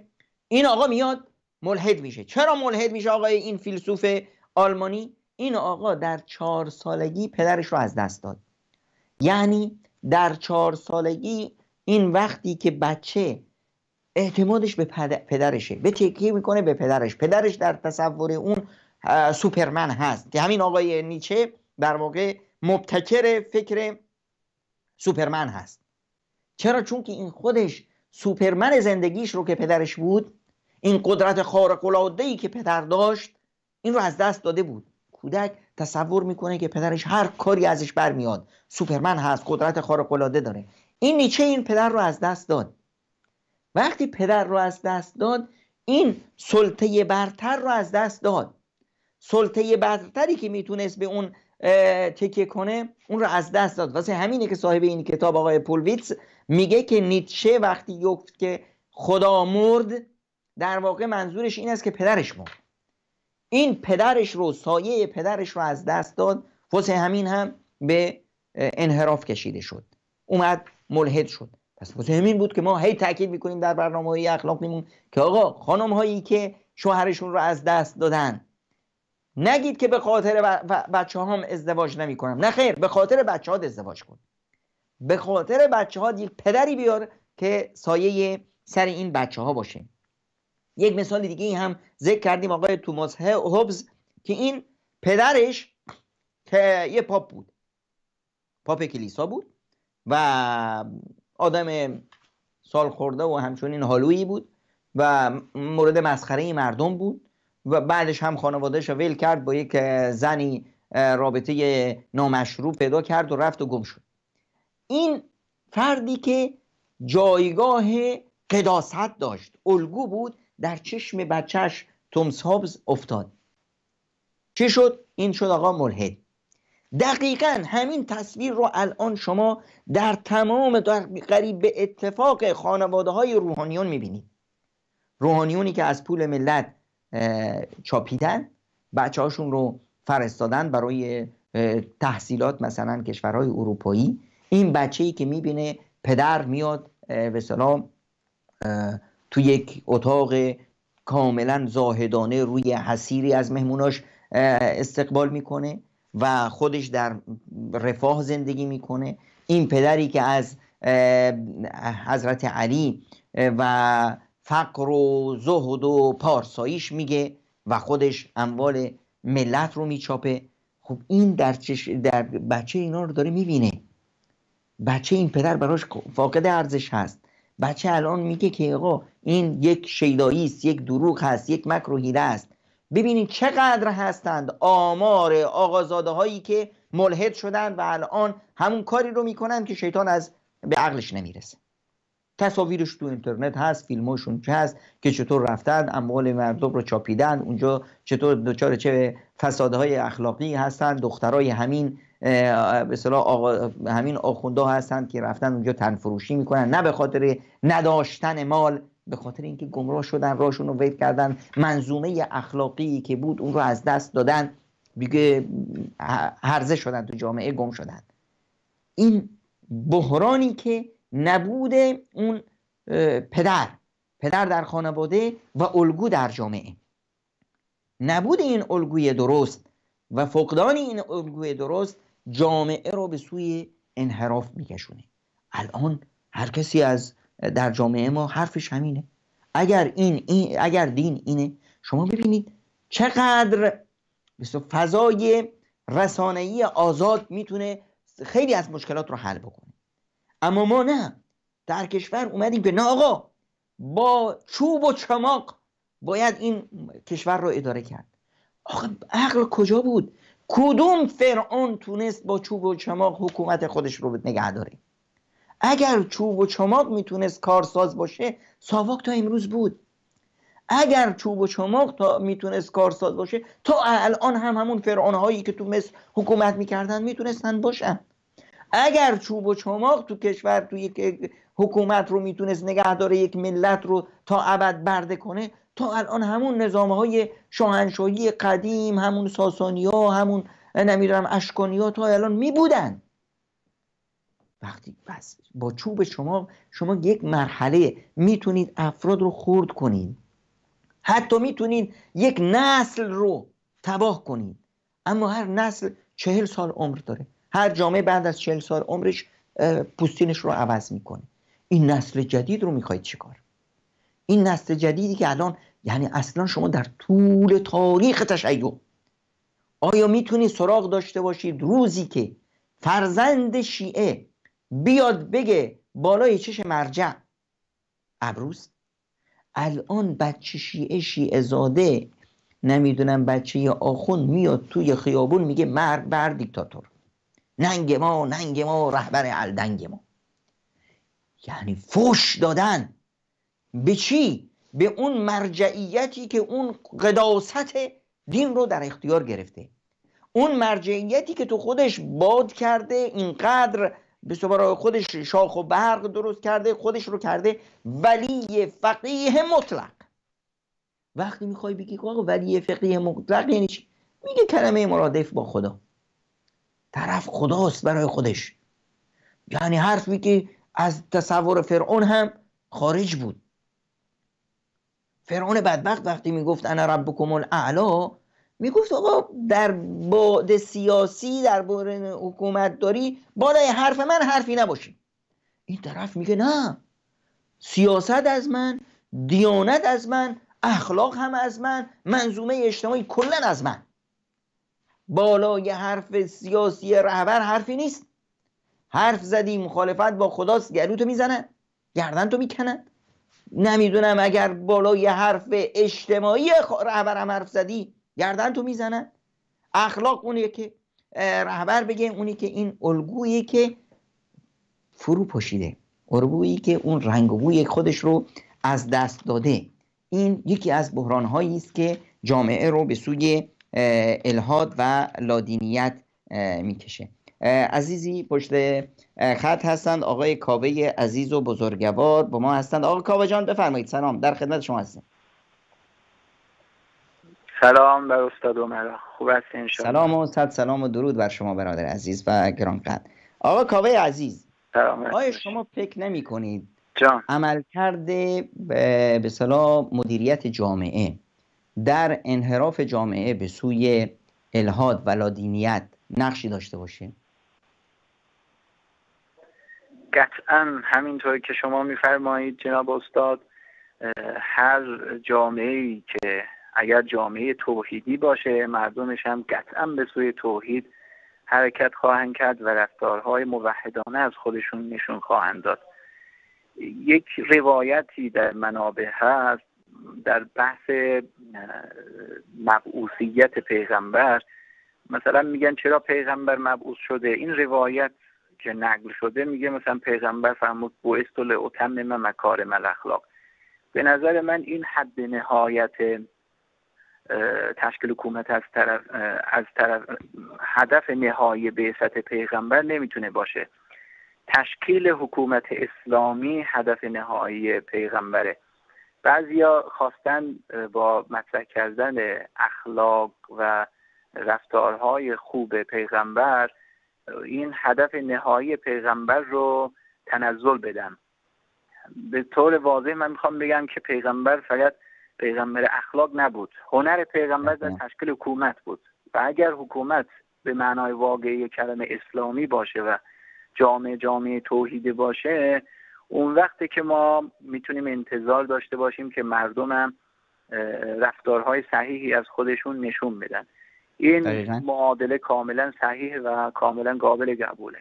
این آقا میاد ملحد میشه چرا ملحد میشه آقای این فیلسوف آلمانی این آقا در چهار سالگی پدرش رو از دست داد یعنی در چهار سالگی این وقتی که بچه اعتمادش به پدرشه به تکیه میکنه به پدرش پدرش در تصور اون سوپرمن هست که همین آقای نیچه در واقع مبتکر فکر سوپرمن هست چرا چون که این خودش سوپرمن زندگیش رو که پدرش بود این قدرت خارق ای که پدر داشت این رو از دست داده بود کودک تصور میکنه که پدرش هر کاری ازش برمیاد سوپرمن هست قدرت خارق العاده داره این نیچه این پدر رو از دست داد وقتی پدر رو از دست داد این سلطه برتر رو از دست داد سلطه برتری که میتونست به اون تکیه کنه اون رو از دست داد واسه همینه که صاحب این کتاب آقای پولویتس میگه که نیچه وقتی گفت که خدا مرد در واقع منظورش این است که پدرش مرد این پدرش رو سایه پدرش رو از دست داد واسه همین هم به انحراف کشیده شد اومد ملحد شد پس واسه همین بود که ما هی تاکید میکنیم در برنامه های اخلاق میمون که آقا خانم هایی که شوهرشون رو از دست دادن نگید که به خاطر بچه هم ازدواج نمی کنم نه خیر به خاطر بچه ها ازدواج کن به خاطر بچه ها یک پدری بیار که سایه سر این بچه ها باشه یک مثال دیگه هم ذکر کردیم آقای توماس هوبز که این پدرش که یه پاپ بود پاپ کلیسا بود و آدم سال خورده و همچنین هالویی بود و مورد مسخره مردم بود و بعدش هم خانوادهش ویل کرد با یک زنی رابطه نامشروع پیدا کرد و رفت و گم شد این فردی که جایگاه قداست داشت الگو بود در چشم بچهش تومس هابز افتاد چی شد؟ این شد آقا ملحد دقیقا همین تصویر رو الان شما در تمام در قریب به اتفاق خانواده های روحانیون میبینید روحانیونی که از پول ملت چاپیدن بچه هاشون رو فرستادن برای تحصیلات مثلا کشورهای اروپایی این بچه ای که میبینه پدر میاد به سلام تو یک اتاق کاملا زاهدانه روی حسیری از مهموناش استقبال میکنه و خودش در رفاه زندگی میکنه این پدری که از حضرت علی و فقر و زهد و پارساییش میگه و خودش اموال ملت رو میچاپه خب این در, در بچه اینا رو داره میبینه بچه این پدر براش فاقد ارزش هست بچه الان میگه که آقا این یک شیدایی است یک دروغ هست یک مکروهیده است ببینید چقدر هستند آمار آقازاده هایی که ملحد شدند و الان همون کاری رو میکنند که شیطان از به عقلش نمیرسه تصاویرش تو اینترنت هست فیلماشون چه هست که چطور رفتن اموال مردم رو چاپیدن اونجا چطور دچار چه فسادهای اخلاقی هستن دخترای همین به صلاح آقا همین آخونده هستند که رفتن اونجا تنفروشی میکنن نه به خاطر نداشتن مال به خاطر اینکه گمراه شدن راشون رو وید کردن منظومه اخلاقی که بود اون رو از دست دادن دیگه هرزه شدن تو جامعه گم شدن این بحرانی که نبود اون پدر پدر در خانواده و الگو در جامعه نبود این الگوی درست و فقدان این الگوی درست جامعه رو به سوی انحراف میکشونه الان هر کسی از در جامعه ما حرفش همینه اگر این, این اگر دین اینه شما ببینید چقدر فضای رسانه‌ای آزاد میتونه خیلی از مشکلات رو حل بکنه اما ما نه در کشور اومدیم که نه آقا با چوب و چماق باید این کشور رو اداره کرد آقا عقل کجا بود کدوم فرعون تونست با چوب و چماق حکومت خودش رو نگه داره اگر چوب و چماق میتونست کارساز باشه ساواک تا امروز بود اگر چوب و چماق تا میتونست کارساز باشه تا الان هم همون فرعون هایی که تو مصر حکومت میکردن میتونستن باشن اگر چوب و چماق تو کشور تو یک حکومت رو میتونست نگه داره یک ملت رو تا ابد برده کنه تا الان همون نظام های شاهنشاهی قدیم همون ساسانی ها همون نمیدونم اشکانی ها تا الان می وقتی بس با چوب شما شما یک مرحله میتونید افراد رو خورد کنید حتی میتونید یک نسل رو تباه کنید اما هر نسل چهل سال عمر داره هر جامعه بعد از چهل سال عمرش پوستینش رو عوض میکنه این نسل جدید رو میخواید چیکار این نسل جدیدی که الان یعنی اصلا شما در طول تاریخ تشیع آیا میتونی سراغ داشته باشید روزی که فرزند شیعه بیاد بگه بالای چش مرجع ابروز الان بچه شیعه شیعه زاده نمیدونم بچه آخون میاد توی خیابون میگه مرگ بر دیکتاتور ننگ ما ننگ ما رهبر الدنگ ما یعنی فوش دادن به چی به اون مرجعیتی که اون قداست دین رو در اختیار گرفته اون مرجعیتی که تو خودش باد کرده اینقدر به برای خودش شاخ و برق درست کرده خودش رو کرده ولی فقیه مطلق وقتی میخوای بگی که ولی فقیه مطلق یعنی چی میگه کلمه مرادف با خدا طرف خداست برای خودش یعنی حرفی که از تصور فرعون هم خارج بود فرعون بدبخت وقتی میگفت انا ربکم الاعلا میگفت آقا در باد سیاسی در بعد حکومت داری بالای حرف من حرفی نباشی این طرف میگه نه سیاست از من دیانت از من اخلاق هم از من منظومه اجتماعی کلا از من بالای حرف سیاسی رهبر حرفی نیست حرف زدی مخالفت با خداست گلوتو میزنن گردن تو میکنن نمیدونم اگر بالای حرف اجتماعی رهبرم حرف زدی گردن تو میزنن اخلاق اونی که رهبر بگه اونی که این الگویی که فرو پاشیده الگویی که اون رنگ بوی خودش رو از دست داده این یکی از بحران هایی است که جامعه رو به سوی الهاد و لادینیت میکشه عزیزی پشت خط هستند آقای کاوه عزیز و بزرگوار با ما هستند آقا کاوه جان بفرمایید سلام در خدمت شما هستیم
سلام بر استاد عمر خوب هستین سلام
و صد سلام و درود بر شما برادر عزیز و گرانقدر آقا کاوه عزیز سلام آیا شما فکر نمی کنید جان. عمل کرده به صلاح مدیریت جامعه در انحراف جامعه به سوی الهاد و لادینیت نقشی داشته باشه
قطعا همینطور که شما میفرمایید جناب استاد هر جامعه که اگر جامعه توحیدی باشه مردمش هم قطعا به سوی توحید حرکت خواهند کرد و رفتارهای موحدانه از خودشون نشون خواهند داد یک روایتی در منابع هست در بحث مبعوثیت پیغمبر مثلا میگن چرا پیغمبر مبعوث شده این روایت که نقل شده میگه مثلا پیغمبر فرمود من مکار مکارم الاخلاق به نظر من این حد نهایت تشکیل حکومت از طرف از طرف هدف نهایی بعثت پیغمبر نمیتونه باشه تشکیل حکومت اسلامی هدف نهایی پیغمبره بعضیا خواستن با مطرح کردن اخلاق و رفتارهای خوب پیغمبر این هدف نهایی پیغمبر رو تنزل بدم. به طور واضح من میخوام بگم که پیغمبر فقط پیغمبر اخلاق نبود هنر پیغمبر در تشکیل حکومت بود و اگر حکومت به معنای واقعی کلمه اسلامی باشه و جامعه جامعه توحیده باشه اون وقتی که ما میتونیم انتظار داشته باشیم که مردم رفتارهای صحیحی از خودشون نشون بدن این معادله کاملا صحیح و کاملا قابل قبوله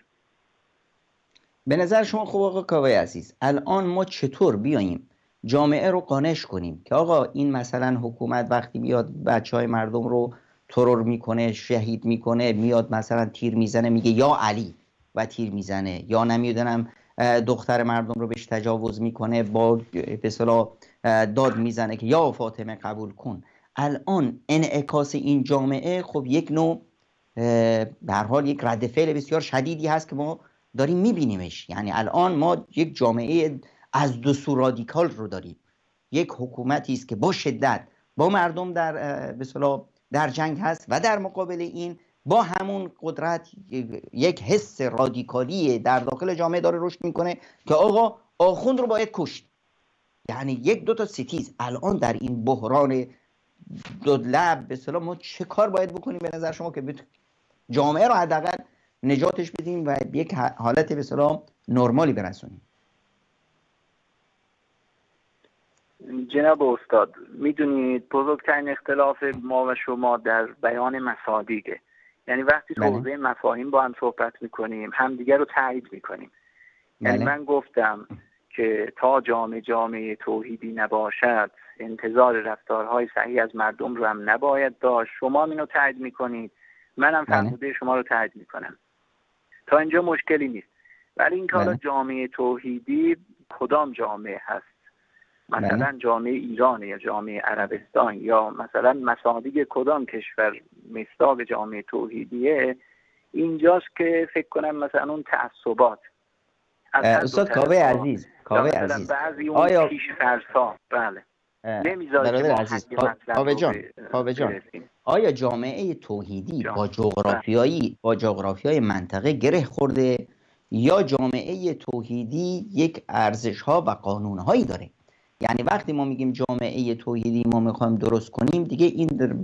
به نظر شما خوب آقا کاوه عزیز الان ما چطور بیاییم جامعه رو قانش کنیم که آقا این مثلا حکومت وقتی میاد بچه های مردم رو ترور میکنه شهید میکنه میاد مثلا تیر میزنه میگه یا علی و تیر میزنه یا نمیدونم دختر مردم رو بهش تجاوز میکنه با به داد میزنه که یا فاطمه قبول کن الان انعکاس این جامعه خب یک نوع به حال یک رد فعل بسیار شدیدی هست که ما داریم میبینیمش یعنی الان ما یک جامعه از دو سو رادیکال رو داریم یک حکومتی است که با شدت با مردم در در جنگ هست و در مقابل این با همون قدرت یک حس رادیکالی در داخل جامعه داره رشد میکنه که آقا آخوند رو باید کشت یعنی یک دو تا سیتیز الان در این بحران دو لب به سلام ما چه کار باید بکنیم به نظر شما که جامعه رو حداقل نجاتش بدیم و یک حالت به نرمالی برسونیم
جناب استاد میدونید بزرگترین اختلاف ما و شما در بیان مصادیقه یعنی وقتی تو بله. حوزه مفاهیم با هم صحبت میکنیم همدیگه رو تایید میکنیم یعنی بله. من گفتم که تا جامعه جامعه توحیدی نباشد انتظار رفتارهای صحیح از مردم رو هم نباید داشت شما اینو تایید میکنید منم بله. فرموده شما رو تایید میکنم تا اینجا مشکلی نیست ولی این کار بله. جامعه توحیدی کدام جامعه هست مثلا بله. جامعه ایران یا جامعه عربستان یا مثلا مصادیق کدام کشور مستاق جامعه توحیدیه اینجاست که فکر کنم مثلا اون تعصبات استاد کاوه عزیز کاوه عزیز آیا... پیش فرسا بله برادر عزیز جان,
آیا جامعه توحیدی با جغرافیایی با جغرافیای منطقه گره خورده یا جامعه توحیدی یک ارزش ها و قانون هایی داره یعنی وقتی ما میگیم جامعه توحیدی ما میخوایم درست کنیم دیگه این در...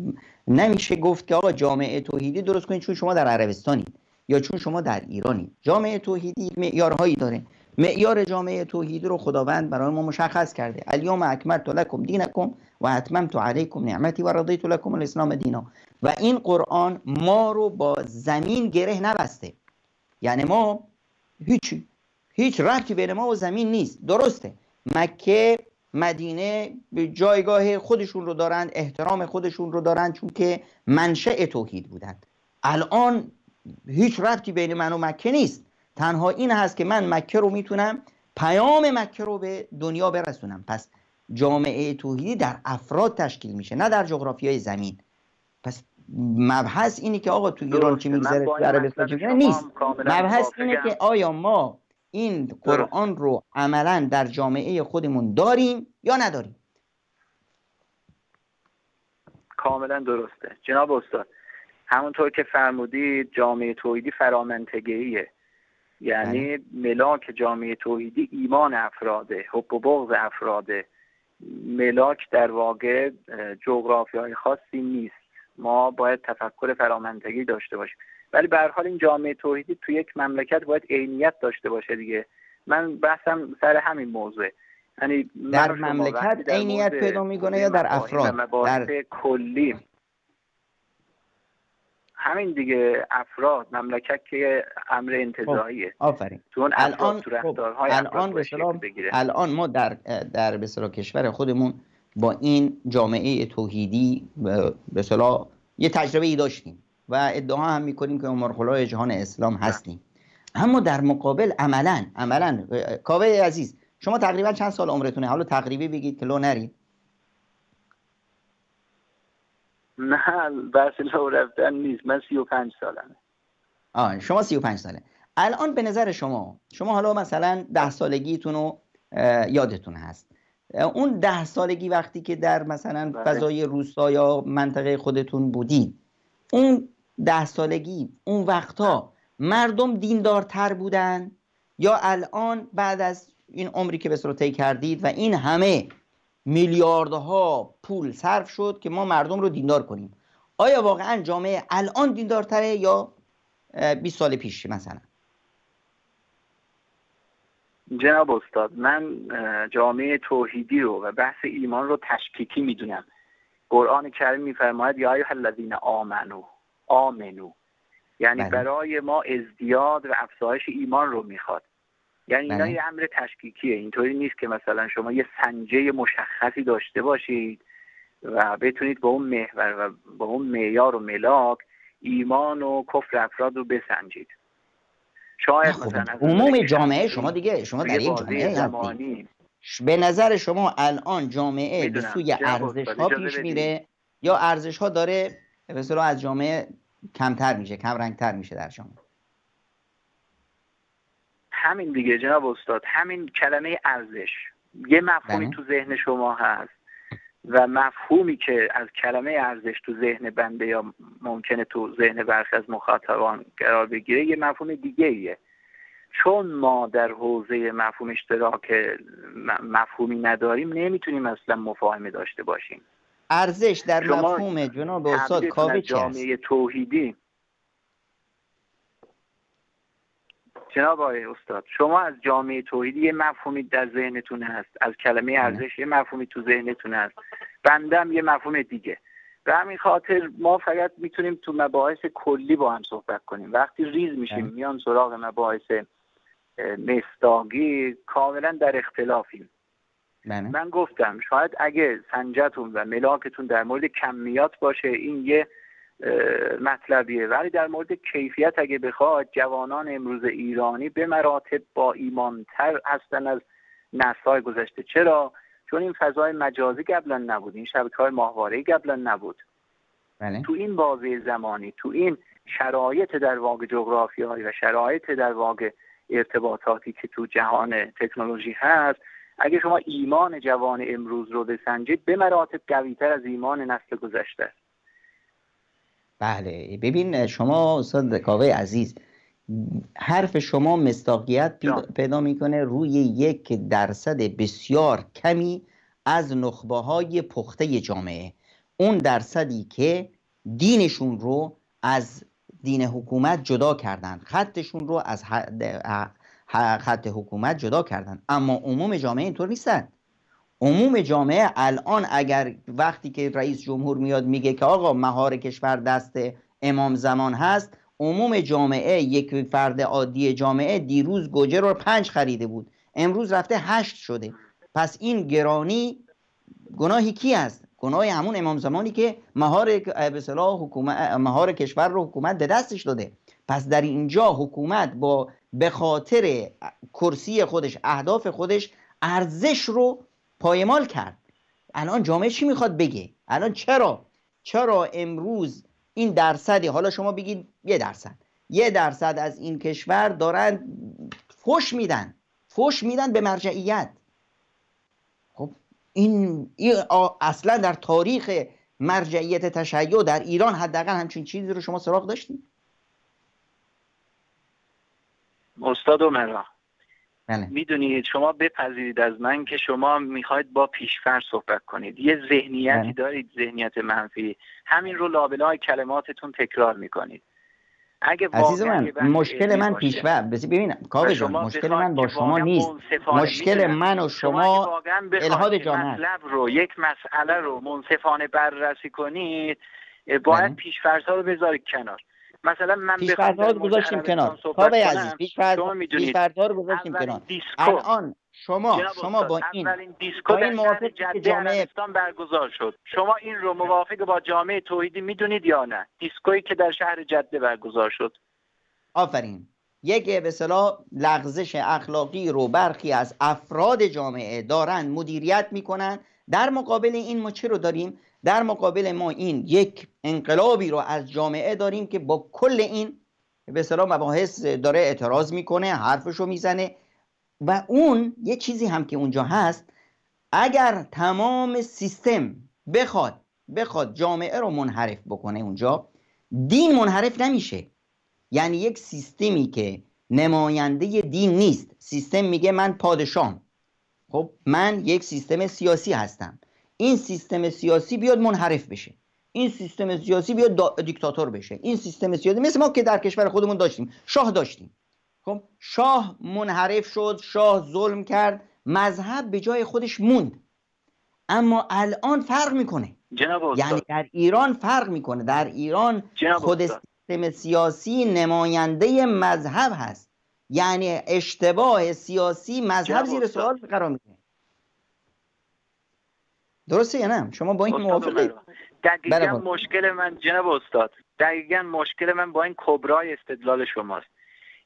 نمیشه گفت که آقا جامعه توحیدی درست کنید چون شما در عربستانید یا چون شما در ایرانی جامعه توحیدی معیارهایی داره معیار جامعه توحیدی رو خداوند برای ما مشخص کرده الیوم اکملت لکم دینکم و اتممت علیکم نعمتی و رضیت لکم الاسلام دینا و این قرآن ما رو با زمین گره نبسته یعنی ما هیچ هیچ ربطی بین ما و زمین نیست درسته مکه مدینه جایگاه خودشون رو دارند احترام خودشون رو دارن چون که منشأ توحید بودند الان هیچ ربطی بین من و مکه نیست تنها این هست که من مکه رو میتونم پیام مکه رو به دنیا برسونم پس جامعه توحیدی در افراد تشکیل میشه نه در های زمین پس مبحث اینه که آقا تو ایران چی میگذره تو عربستان نیست مبحث اینه که آیا ما این قرآن رو عملا در جامعه خودمون داریم یا نداریم
کاملا درسته جناب استاد همونطور که فرمودید جامعه توحیدی فرامنتگیه یعنی بله. ملاک جامعه توحیدی ایمان افراده حب و بغض افراده ملاک در واقع جغرافی های خاصی نیست ما باید تفکر فرامنتگی داشته باشیم ولی به حال این جامعه توحیدی تو یک مملکت باید عینیت داشته باشه دیگه من بحثم سر همین موضوع یعنی در مملکت عینیت پیدا میکنه یا در افراد در کلی همین دیگه افراد مملکت که امر انتظاییه خب، آفرین تو الان تو خب، رفتارهای الان
الان ما در در به کشور خودمون با این جامعه توحیدی به یه تجربه ای داشتیم و ادعا هم میکنیم که عمر جهان اسلام هستیم اما در مقابل عملا عملا کاوه عزیز شما تقریبا چند سال عمرتونه حالا تقریبی بگید که لو
نرید نه بحث لو رفتن نیست من سی و پنج سالمه
آه شما سی و پنج ساله الان به نظر شما شما حالا مثلا ده سالگیتون رو یادتون هست اون ده سالگی وقتی که در مثلا بله. فضای روستا یا منطقه خودتون بودین اون ده سالگی اون وقتها مردم دیندارتر بودن یا الان بعد از این عمری که به طی کردید و این همه میلیاردها پول صرف شد که ما مردم رو دیندار کنیم آیا واقعا جامعه الان دیندارتره یا 20 سال پیش مثلا
جناب استاد من جامعه توحیدی رو و بحث ایمان رو تشکیکی میدونم قرآن کریم میفرماید یا ایها الذین آمنو آمنو یعنی بله. برای ما ازدیاد و افزایش ایمان رو میخواد یعنی اینا بله. یه امر تشکیکیه اینطوری نیست که مثلا شما یه سنجه مشخصی داشته باشید و بتونید با اون محور و با اون معیار و ملاک ایمان و کفر افراد رو بسنجید شاید خب، مثلا عموم
جامعه شما دیگه شما در یک جامعه به نظر شما الان جامعه به سوی ارزش ها پیش میره یا ارزش ها داره به از جامعه کمتر میشه کم رنگتر میشه در جامعه
همین دیگه جناب استاد همین کلمه ارزش یه مفهومی بله. تو ذهن شما هست و مفهومی که از کلمه ارزش تو ذهن بنده یا ممکنه تو ذهن برخی از مخاطبان قرار بگیره یه مفهوم دیگه ایه چون ما در حوزه مفهوم اشتراک مفهومی نداریم نمیتونیم اصلا مفاهمه داشته باشیم
ارزش در مفهوم جناب استاد کاوه جامعه
توحیدی جناب آقای استاد شما از جامعه توحیدی یه مفهومی در ذهنتون هست از کلمه بله. ارزش یه مفهومی تو ذهنتون هست بندم یه مفهوم دیگه به همین خاطر ما فقط میتونیم تو مباحث کلی با هم صحبت کنیم وقتی ریز میشیم بله. میان سراغ مباحث مستاگی کاملا در اختلافیم بله. من گفتم شاید اگه سنجتون و ملاکتون در مورد کمیات باشه این یه مطلبیه ولی در مورد کیفیت اگه بخواد جوانان امروز ایرانی به مراتب با ایمانتر هستن از نسلهای گذشته چرا چون این فضای مجازی قبلا نبود این شبکه های ماهواره قبلا نبود بله. تو این بازی زمانی تو این شرایط در واقع جغرافیایی و شرایط در واقع ارتباطاتی که تو جهان تکنولوژی هست اگه شما ایمان جوان امروز رو بسنجید به مراتب قویتر از ایمان نسل گذشته است
بله ببین شما استاد کاوه عزیز حرف شما مستاقیت پیدا میکنه روی یک درصد بسیار کمی از نخبه های پخته جامعه اون درصدی که دینشون رو از دین حکومت جدا کردن خطشون رو از خط حکومت جدا کردن اما عموم جامعه اینطور نیستن عموم جامعه الان اگر وقتی که رئیس جمهور میاد میگه که آقا مهار کشور دست امام زمان هست عموم جامعه یک فرد عادی جامعه دیروز گوجه رو پنج خریده بود امروز رفته هشت شده پس این گرانی گناهی کی است گناه همون امام زمانی که مهار مهار کشور رو حکومت به دستش داده پس در اینجا حکومت با به خاطر کرسی خودش اهداف خودش ارزش رو پایمال کرد الان جامعه چی میخواد بگه الان چرا چرا امروز این درصدی حالا شما بگید یه درصد یه درصد از این کشور دارن فش میدن فش میدن به مرجعیت خب این, اصلا در تاریخ مرجعیت تشیع در ایران حداقل همچین چیزی رو شما سراغ داشتید
استاد و مرا بله. میدونید شما بپذیرید از من که شما میخواید با پیشفر صحبت کنید یه ذهنیتی بله. دارید ذهنیت منفی همین رو لابلای های کلماتتون تکرار میکنید اگه عزیز من بله، مشکل من پیشور ببینم کاوه جان مشکل من با شما نیست مشکل من و شما الهاد جامعه رو یک مسئله رو منصفانه بررسی کنید باید پیشفرها رو بذارید کنار مثلا من پیش گذاشتیم کنار کاوه عزیز پیش رو گذاشتیم کنار الان
شما شما با این
دیسکو این موافق که جامعه برگزار شد شما این رو موافق با جامعه توحیدی میدونید یا نه دیسکویی که در شهر جده برگزار شد
آفرین یک به لغزش اخلاقی رو برخی از افراد جامعه دارن مدیریت میکنن در مقابل این ما چه رو داریم در مقابل ما این یک انقلابی رو از جامعه داریم که با کل این به اصطلاح مباحث داره اعتراض میکنه حرفش رو میزنه و اون یه چیزی هم که اونجا هست اگر تمام سیستم بخواد بخواد جامعه رو منحرف بکنه اونجا دین منحرف نمیشه یعنی یک سیستمی که نماینده دین نیست سیستم میگه من پادشاهم خب من یک سیستم سیاسی هستم این سیستم سیاسی بیاد منحرف بشه این سیستم سیاسی بیاد دیکتاتور بشه این سیستم سیاسی مثل ما که در کشور خودمون داشتیم شاه داشتیم خب شاه منحرف شد شاه ظلم کرد مذهب به جای خودش موند اما الان فرق میکنه
جناب یعنی
در ایران فرق میکنه در ایران خود سیستم سیاسی نماینده مذهب هست یعنی اشتباه سیاسی مذهب زیر سوال قرار میده درسته یا نه شما با این موافقید دقیقا بله، خب.
مشکل من جناب استاد دقیقا مشکل من با این کبرای استدلال شماست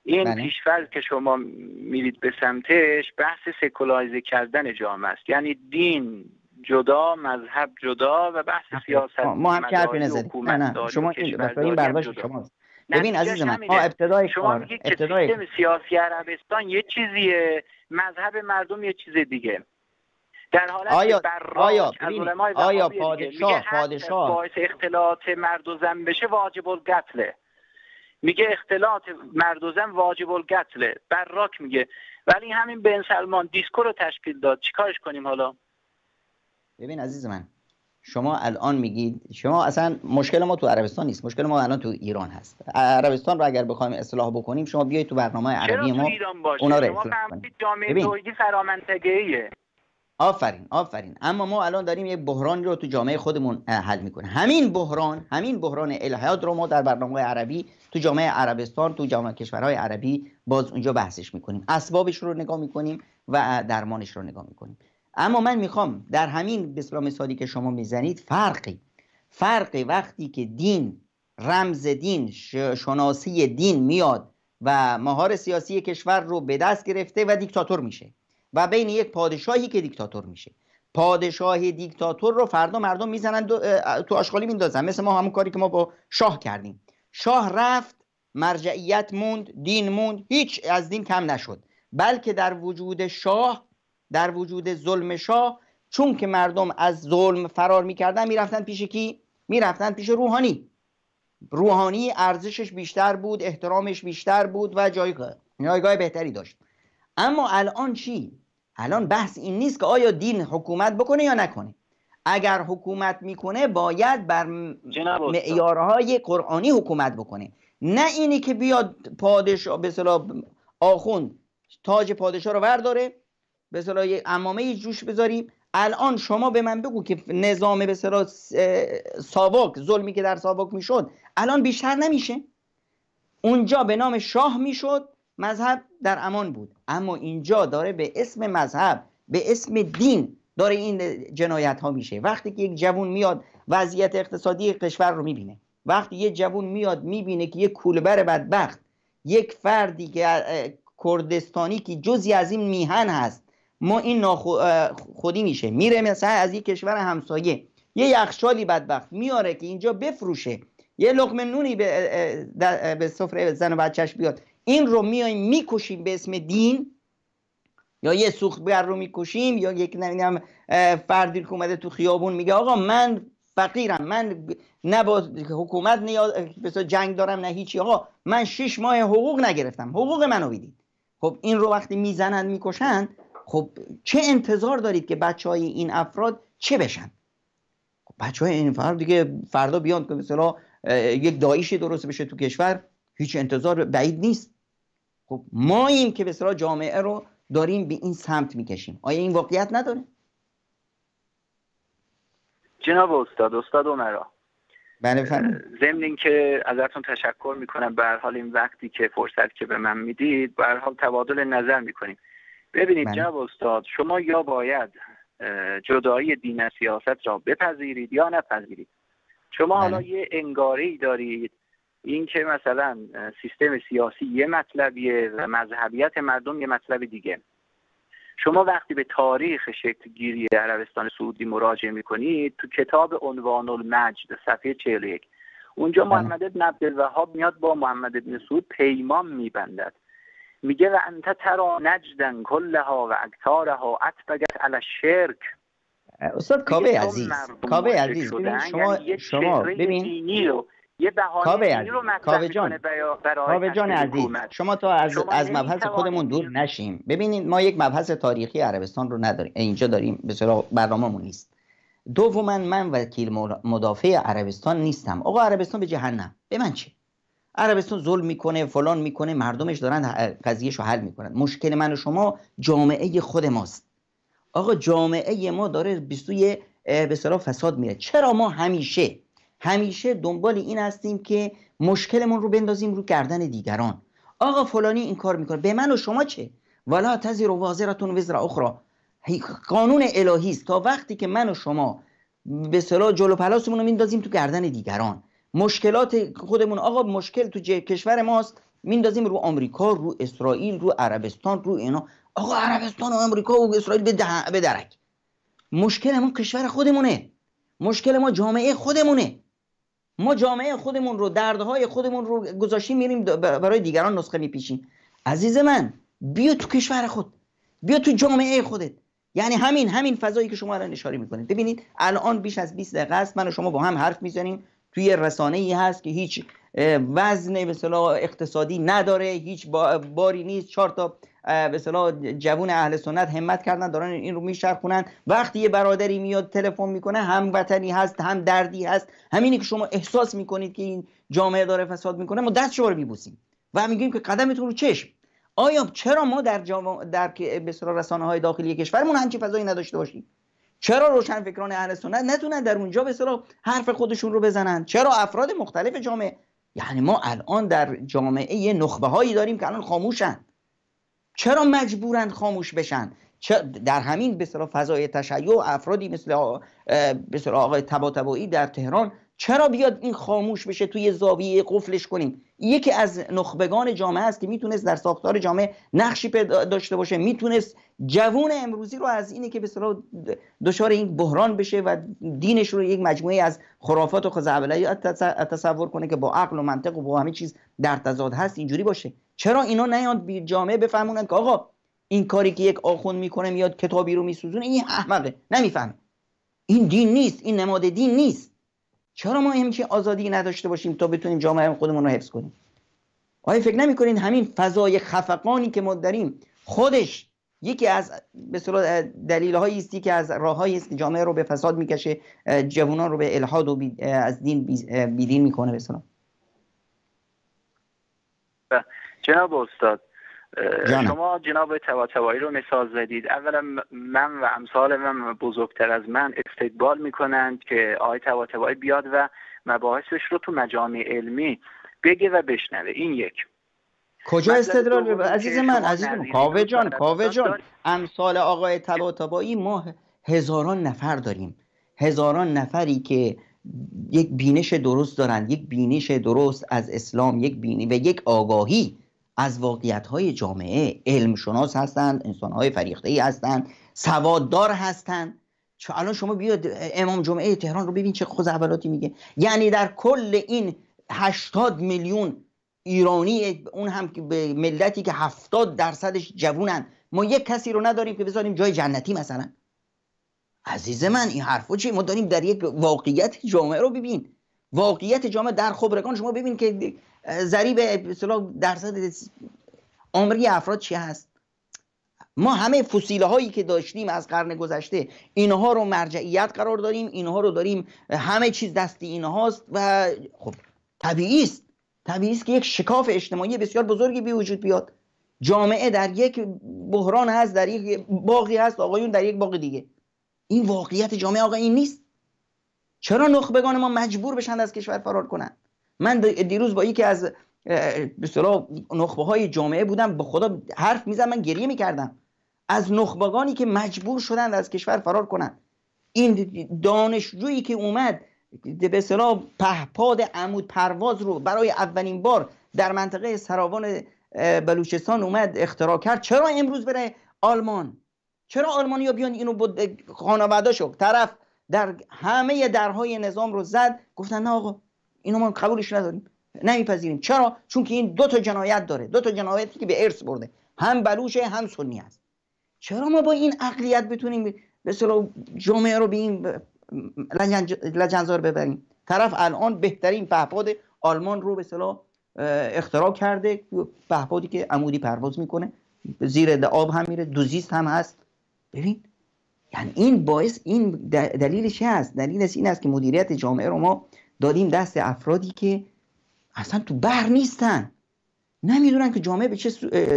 این بله. پیشفرض که شما میرید به سمتش بحث سکولایزه کردن جامعه است یعنی دین جدا مذهب جدا و بحث بله. سیاست ما هم که حرفی نزدیم نه نه شما این برداشت شماست ببین عزیز من ما ابتدای شما کار ابتدای سیاسی عربستان یه چیزیه مذهب مردم یه چیز دیگه در حالت آیا آیا آیا پادشاه پادشاه باعث اختلاط مرد و زن بشه واجب القتله میگه اختلاط مرد و زن واجب القتله براک میگه ولی همین بن سلمان دیسکو رو تشکیل داد چیکارش کنیم حالا
ببین عزیز من شما الان میگید شما اصلا مشکل ما تو عربستان نیست مشکل ما الان تو ایران هست عربستان رو اگر بخوایم اصلاح بکنیم شما بیایید تو برنامه عربی ما اونا رو آفرین آفرین اما ما الان داریم یک بحران رو تو جامعه خودمون حل میکنیم همین بحران همین بحران الهیات رو ما در برنامه عربی تو جامعه عربستان تو جامعه کشورهای عربی باز اونجا بحثش میکنیم اسبابش رو نگاه میکنیم و درمانش رو نگاه میکنیم اما من میخوام در همین بسلا مثالی که شما میزنید فرقی فرقی وقتی که دین رمز دین شناسی دین میاد و مهار سیاسی کشور رو به دست گرفته و دیکتاتور میشه و بین یک پادشاهی که دیکتاتور میشه پادشاه دیکتاتور رو فردا مردم میزنن تو آشغالی میندازن مثل ما همون کاری که ما با شاه کردیم شاه رفت مرجعیت موند دین موند هیچ از دین کم نشد بلکه در وجود شاه در وجود ظلم شاه چون که مردم از ظلم فرار میکردن میرفتن پیش کی میرفتن پیش روحانی روحانی ارزشش بیشتر بود احترامش بیشتر بود و جایگاه جایگاه بهتری داشت اما الان چی الان بحث این نیست که آیا دین حکومت بکنه یا نکنه اگر حکومت میکنه باید بر معیارهای قرآنی حکومت بکنه نه اینی که بیاد پادشاه به آخوند تاج پادشاه رو ورداره به صلاح یه جوش بذاریم الان شما به من بگو که نظام به صلاح ساواک ظلمی که در ساواک میشد الان بیشتر نمیشه اونجا به نام شاه میشد مذهب در امان بود اما اینجا داره به اسم مذهب به اسم دین داره این جنایت ها میشه وقتی که یک جوون میاد وضعیت اقتصادی کشور رو میبینه وقتی یک جوون میاد میبینه که یک کولبر بدبخت یک فردی که کردستانی که جزی از این میهن هست ما این ناخودی میشه میره مثلا از یک کشور همسایه یه یخشالی بدبخت میاره که اینجا بفروشه یه لقمه نونی به, به سفره زن و بچهش بیاد این رو میایم میکشیم به اسم دین یا یه سوختگر رو میکشیم یا یک نمیدونم فردی که اومده تو خیابون میگه آقا من فقیرم من نه با حکومت نیاز جنگ دارم نه هیچی آقا من شش ماه حقوق نگرفتم حقوق منو بدید خب این رو وقتی میزنند میکشند خب چه انتظار دارید که بچه های این افراد چه بشن خب بچه های این فرد دیگه فردا بیان که مثلا یک دایشی درست بشه تو کشور هیچ انتظار بعید نیست خب ایم که به جامعه رو داریم به این سمت میکشیم آیا این واقعیت نداره
جناب استاد استاد عمرا بله ضمن اینکه ازتون تشکر میکنم به این وقتی که فرصت که به من میدید به حال تبادل نظر میکنیم ببینید بله. جناب استاد شما یا باید جدایی دین از سیاست را بپذیرید یا نپذیرید شما بله. حالا یه انگاری دارید این که مثلا سیستم سیاسی یه مطلبیه و مذهبیت مردم یه مطلب دیگه شما وقتی به تاریخ شکل گیری عربستان سعودی مراجعه میکنید تو کتاب عنوان المجد صفحه 41 اونجا بله. محمد ابن عبدالوهاب میاد با محمد ابن سعود پیمان میبندد میگه و انت ترا نجدن کلها و اکتارها اتبگت علی شرک استاد کابه عزیز کابه عزیز یعنی شما شما ببین یه بهانه رو برای جان عزیز
شما تا از, شما از مبحث خودمون دور نشیم ببینید ما یک مبحث تاریخی عربستان رو نداریم اینجا داریم به سراغ برنامه‌مون نیست دوما من وکیل مدافع عربستان نیستم آقا عربستان به جهنم به من چی؟ عربستان ظلم میکنه فلان میکنه مردمش دارن قضیهشو رو حل میکنن مشکل من و شما جامعه خود ماست آقا جامعه ما داره به سوی به فساد میره چرا ما همیشه همیشه دنبال این هستیم که مشکلمون رو بندازیم رو گردن دیگران آقا فلانی این کار میکنه به من و شما چه ولا تزیر و وازرتون وزر اخری قانون الهی است تا وقتی که من و شما به صلاح جلو پلاسمون رو میندازیم تو گردن دیگران مشکلات خودمون آقا مشکل تو کشور ماست میندازیم رو آمریکا رو اسرائیل رو عربستان رو اینا آقا عربستان و آمریکا و اسرائیل به, درک مشکل کشور خودمونه مشکل ما جامعه خودمونه ما جامعه خودمون رو دردهای خودمون رو گذاشتیم میریم برای دیگران نسخه میپیچیم عزیز من بیا تو کشور خود بیا تو جامعه خودت یعنی همین همین فضایی که شما الان اشاره میکنید ببینید الان بیش از 20 دقیقه است من و شما با هم حرف میزنیم توی رسانه ای هست که هیچ وزن به اقتصادی نداره هیچ باری نیست چهار تا به اصطلاح جوون اهل سنت همت کردن دارن این رو میشرخونن وقتی یه برادری میاد تلفن میکنه هم وطنی هست هم دردی هست همینی که شما احساس میکنید که این جامعه داره فساد میکنه ما دست شما رو میبوسیم و میگیم که قدمتون رو چشم آیا چرا ما در جامعه در به رسانه های داخلی کشورمون همچین فضایی نداشته باشیم چرا فکران اهل سنت نتونن در اونجا به حرف خودشون رو بزنن چرا افراد مختلف جامعه یعنی ما الان در جامعه نخبه هایی داریم که الان خاموشن چرا مجبورن خاموش بشن در همین به فضای تشیع افرادی مثل به آقای تباتبایی در تهران چرا بیاد این خاموش بشه توی زاویه قفلش کنیم یکی از نخبگان جامعه است که میتونست در ساختار جامعه نقشی پیدا داشته باشه میتونست جوون امروزی رو از اینه که به صلاح دچار این بحران بشه و دینش رو یک مجموعه از خرافات و خزعبلایات تصور کنه که با عقل و منطق و با همه چیز در تضاد هست اینجوری باشه چرا اینا نیاد جامعه بفهمونن که آقا این کاری که یک آخوند میکنه میاد کتابی رو میسوزونه این احمقه نمیفهمه این دین نیست این نماد دین نیست چرا ما که آزادی نداشته باشیم تا بتونیم جامعه خودمون رو حفظ کنیم آیا فکر نمیکنین همین فضای خفقانی که ما داریم خودش یکی از به دلیل هایی استی که از راههایی است جامعه رو به فساد میکشه جوانان رو به الحاد و از دین بیدین میکنه به
بله. جناب استاد شما جناب تواتبایی رو مثال زدید اولا من و امثال من بزرگتر از من استقبال میکنند که آقای تواتبایی بیاد و مباحثش رو تو مجامع علمی بگه و بشنوه این یک کجا استدلال عزیز من عزیز من کاوه جان کاوه جان
امثال آقای تواتبایی ما هزاران نفر داریم هزاران نفری که یک بینش درست دارند یک بینش درست از اسلام یک بینی و یک آگاهی از واقعیت های جامعه علم شناس هستند انسان های فریخته ای هستند سواددار هستند چه الان شما بیاد امام جمعه تهران رو ببین چه اولاتی میگه یعنی در کل این هشتاد میلیون ایرانی اون هم به ملتی که هفتاد درصدش جوونن ما یک کسی رو نداریم که بذاریم جای جنتی مثلا عزیز من این حرفو چی ما داریم در یک واقعیت جامعه رو ببین واقعیت جامعه در خبرگان شما ببین که ضریب اصطلاح درصد عمری افراد چی هست ما همه فسیله هایی که داشتیم از قرن گذشته اینها رو مرجعیت قرار داریم اینها رو داریم همه چیز دستی اینهاست و خب طبیعی است طبیعی است که یک شکاف اجتماعی بسیار بزرگی به وجود بیاد جامعه در یک بحران هست در یک باقی هست آقایون در یک باقی دیگه این واقعیت جامعه آقا این نیست چرا نخبگان ما مجبور بشن از کشور فرار کنند من دیروز با یکی از به نخبه های جامعه بودم با خدا حرف میزدم من گریه میکردم از نخبگانی که مجبور شدند از کشور فرار کنند این دانشجویی که اومد به اصطلاح پهپاد عمود پرواز رو برای اولین بار در منطقه سراوان بلوچستان اومد اختراع کرد چرا امروز بره آلمان چرا آلمانیا بیان اینو بود خانواده شد طرف در همه درهای نظام رو زد گفتن نه آقا اینو ما قبولش نداریم نمیپذیریم چرا چون که این دو تا جنایت داره دو تا جنایتی که به ارث برده هم بلوچه هم سنی است چرا ما با این عقلیت بتونیم به جامعه رو به این لجنزار ببریم طرف الان بهترین پهپاد آلمان رو به صلاح اختراع کرده پهپادی که عمودی پرواز میکنه زیر آب هم میره دوزیست هم هست ببین یعنی این باعث این دلیلش هست دلیلش این است که مدیریت جامعه رو ما دادیم دست افرادی که اصلا تو بر نیستن نمیدونن که جامعه به چه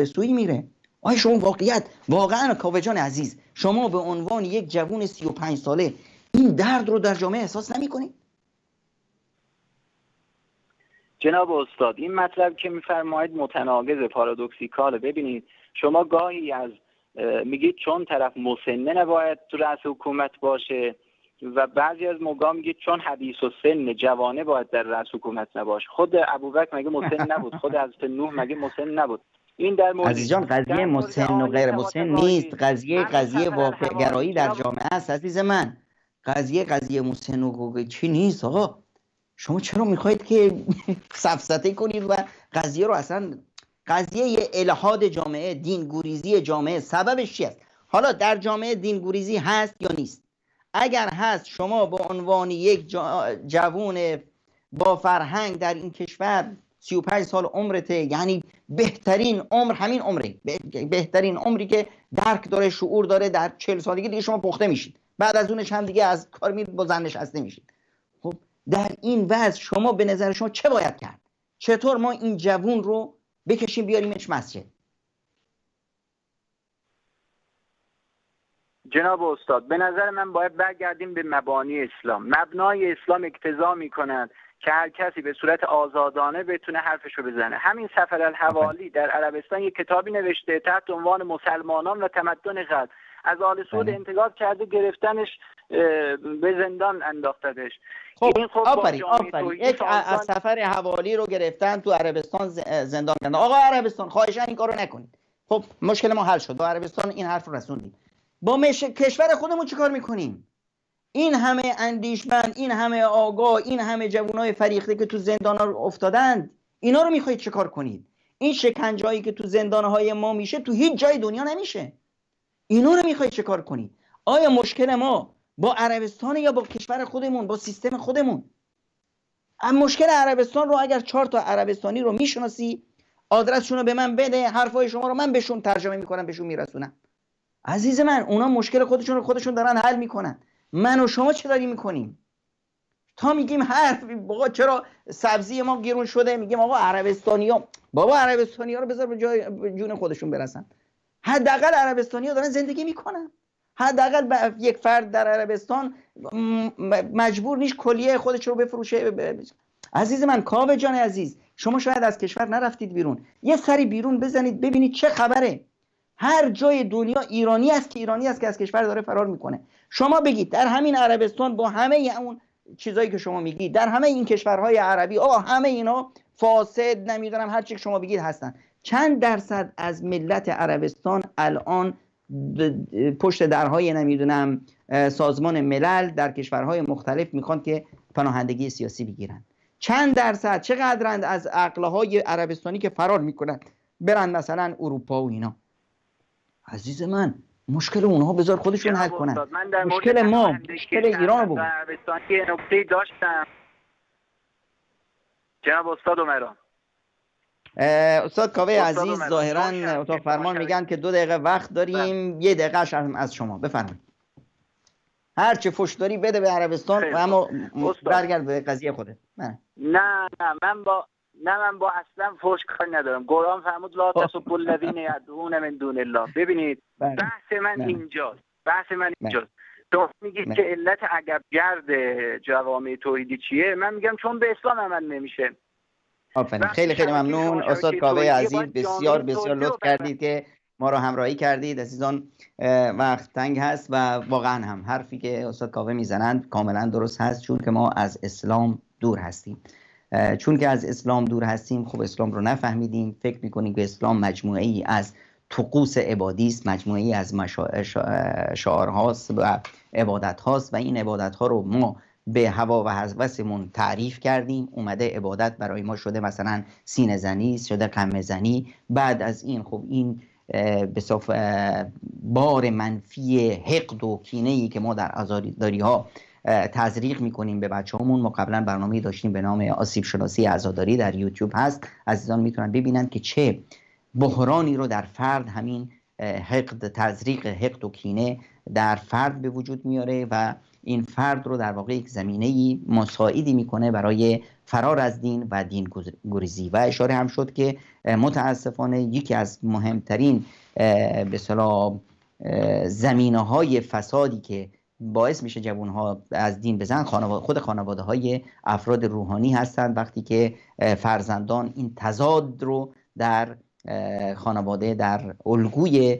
سوی میره آیا شما واقعیت واقعا کاوجان عزیز شما به عنوان یک جوون 35 ساله این درد رو در جامعه احساس نمیکنید
جناب استاد این مطلب که میفرمایید متناقض پارادوکسیکاله ببینید شما گاهی از میگید چون طرف مسنه نباید تو رأس حکومت باشه و بعضی از موقع میگه چون حدیث و سن جوانه باید در رأس حکومت نباش خود ابوبکر مگه مسن نبود خود از نوح مگه مسن نبود این در مورد عزیز جان قضیه مسن و غیر مسن
نیست قضیه قضیه واقع گرایی در جامعه است عزیز من قضیه قضیه مسن و چی نیست آقا شما چرا میخواید که سفسطه کنید و قضیه رو اصلا قضیه الهاد جامعه دین گوریزی جامعه سببش چی است حالا در جامعه دین گوریزی هست یا نیست اگر هست شما به عنوان یک جوون با فرهنگ در این کشور 35 سال عمرته یعنی بهترین عمر همین عمره بهترین عمری که درک داره شعور داره در 40 سالگی دیگه شما پخته میشید بعد از اونش هم دیگه از کار میرید با زن نشسته میشید خب در این وضع شما به نظر شما چه باید کرد چطور ما این جوون رو بکشیم بیاریمش مسجد
جناب استاد به نظر من باید برگردیم به مبانی اسلام مبنای اسلام اقتضا میکنند که هر کسی به صورت آزادانه بتونه حرفش رو بزنه همین سفر الحوالی در عربستان یک کتابی نوشته تحت عنوان مسلمانان و تمدن غرب از آل سعود بله. انتقاد کرده گرفتنش به زندان انداختدش خب این خب آفرین آفرین یک از
سفر حوالی رو گرفتن تو عربستان زندان کردن آقا عربستان خواهشن این کارو نکنید خب مشکل ما حل شد با عربستان این حرف رسوندیم با مش... کشور خودمون کار میکنیم این همه اندیشمند این همه آگاه این همه جوانای فریخته که تو زندان ها افتادند اینا رو میخواید کار کنید این شکنجهایی که تو زندان های ما میشه تو هیچ جای دنیا نمیشه اینا رو میخواید کار کنید آیا مشکل ما با عربستان یا با کشور خودمون با سیستم خودمون مشکل عربستان رو اگر چهار تا عربستانی رو میشناسی آدرسشون رو به من بده حرفای شما رو من بهشون ترجمه میکنم بهشون میرسونم عزیز من اونا مشکل خودشون رو خودشون دارن حل میکنن من و شما چه داریم میکنیم تا میگیم حرف بابا چرا سبزی ما گیرون شده میگیم آقا عربستانیا بابا عربستانیا رو بذار به جای جون خودشون برسن حداقل عربستانیا دارن زندگی میکنن حداقل یک فرد در عربستان مجبور نیست کلیه خودش رو بفروشه عزیز من کاوه جان عزیز شما شاید از کشور نرفتید بیرون یه سری بیرون بزنید ببینید چه خبره هر جای دنیا ایرانی است که ایرانی است که از کشور داره فرار میکنه شما بگید در همین عربستان با همه اون چیزایی که شما میگید در همه این کشورهای عربی آه همه اینا فاسد نمیدونم هر چی که شما بگید هستن چند درصد از ملت عربستان الان پشت درهای نمیدونم سازمان ملل در کشورهای مختلف میخوان که پناهندگی سیاسی بگیرن چند درصد چقدرند از عقلهای عربستانی که فرار میکنن برن مثلا اروپا و اینا عزیز من مشکل اونها بذار خودشون حل کنن من در مشکل ما مشکل ایران بود
داشتم جناب استاد عمران
استاد کاوه عزیز ظاهرا اتاق فرمان میگن که دو دقیقه وقت بله. داریم یه دقیقه از شما بفرمایید هر چه فش داری بده به عربستان و اما برگرد به قضیه خوده بله.
نه نه من با نه من با اصلا فوش کار ندارم قرآن فرمود لا خب. تصب الذین یدعون من دون الله ببینید بله. بحث من بله. اینجاست بحث من بله. اینجاست دوست میگید که علت اگر گرد جوامع توحیدی چیه من میگم چون به اسلام عمل نمیشه
خیلی خیلی ممنون استاد کاوه عزیز بسیار بسیار لطف کردید که ما را همراهی کردید عزیزان وقت تنگ هست و واقعا هم حرفی که استاد کاوه میزنند کاملا درست هست چون که ما از اسلام دور هستیم چون که از اسلام دور هستیم خب اسلام رو نفهمیدیم فکر میکنیم که اسلام مجموعه ای از تقوس عبادی است مجموعه ای از مشا... و عبادت هاست و این عبادت ها رو ما به هوا و هوسمون تعریف کردیم اومده عبادت برای ما شده مثلا سینه زنی شده قمه زنی بعد از این خب این به بار منفی حقد و کینه ای که ما در ازاداری ها تزریق میکنیم به بچه همون ما قبلا برنامه داشتیم به نام آسیب شناسی عزاداری در یوتیوب هست عزیزان میتونن ببینن که چه بحرانی رو در فرد همین حقد تزریق حقد و کینه در فرد به وجود میاره و این فرد رو در واقع یک زمینه مساعدی میکنه برای فرار از دین و دین گریزی و اشاره هم شد که متاسفانه یکی از مهمترین به صلاح زمینه های فسادی که باعث میشه جوانها از دین بزن خانواده خود خانواده های افراد روحانی هستند وقتی که فرزندان این تضاد رو در خانواده در الگوی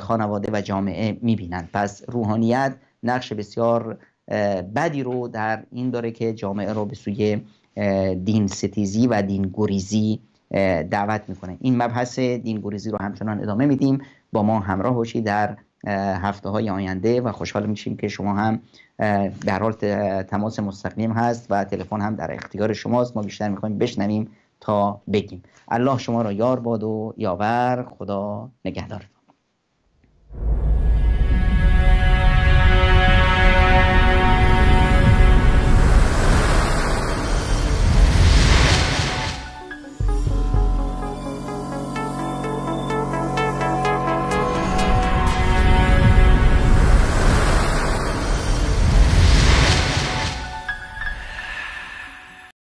خانواده و جامعه میبینند پس روحانیت نقش بسیار بدی رو در این داره که جامعه رو به سوی دین ستیزی و دین گریزی دعوت میکنه این مبحث دین گریزی رو همچنان ادامه میدیم با ما همراه باشید در هفته های آینده و خوشحال میشیم که شما هم در حال تماس مستقیم هست و تلفن هم در اختیار شماست ما بیشتر میخوایم بشنویم تا بگیم الله شما را یار باد و یاور خدا نگهدار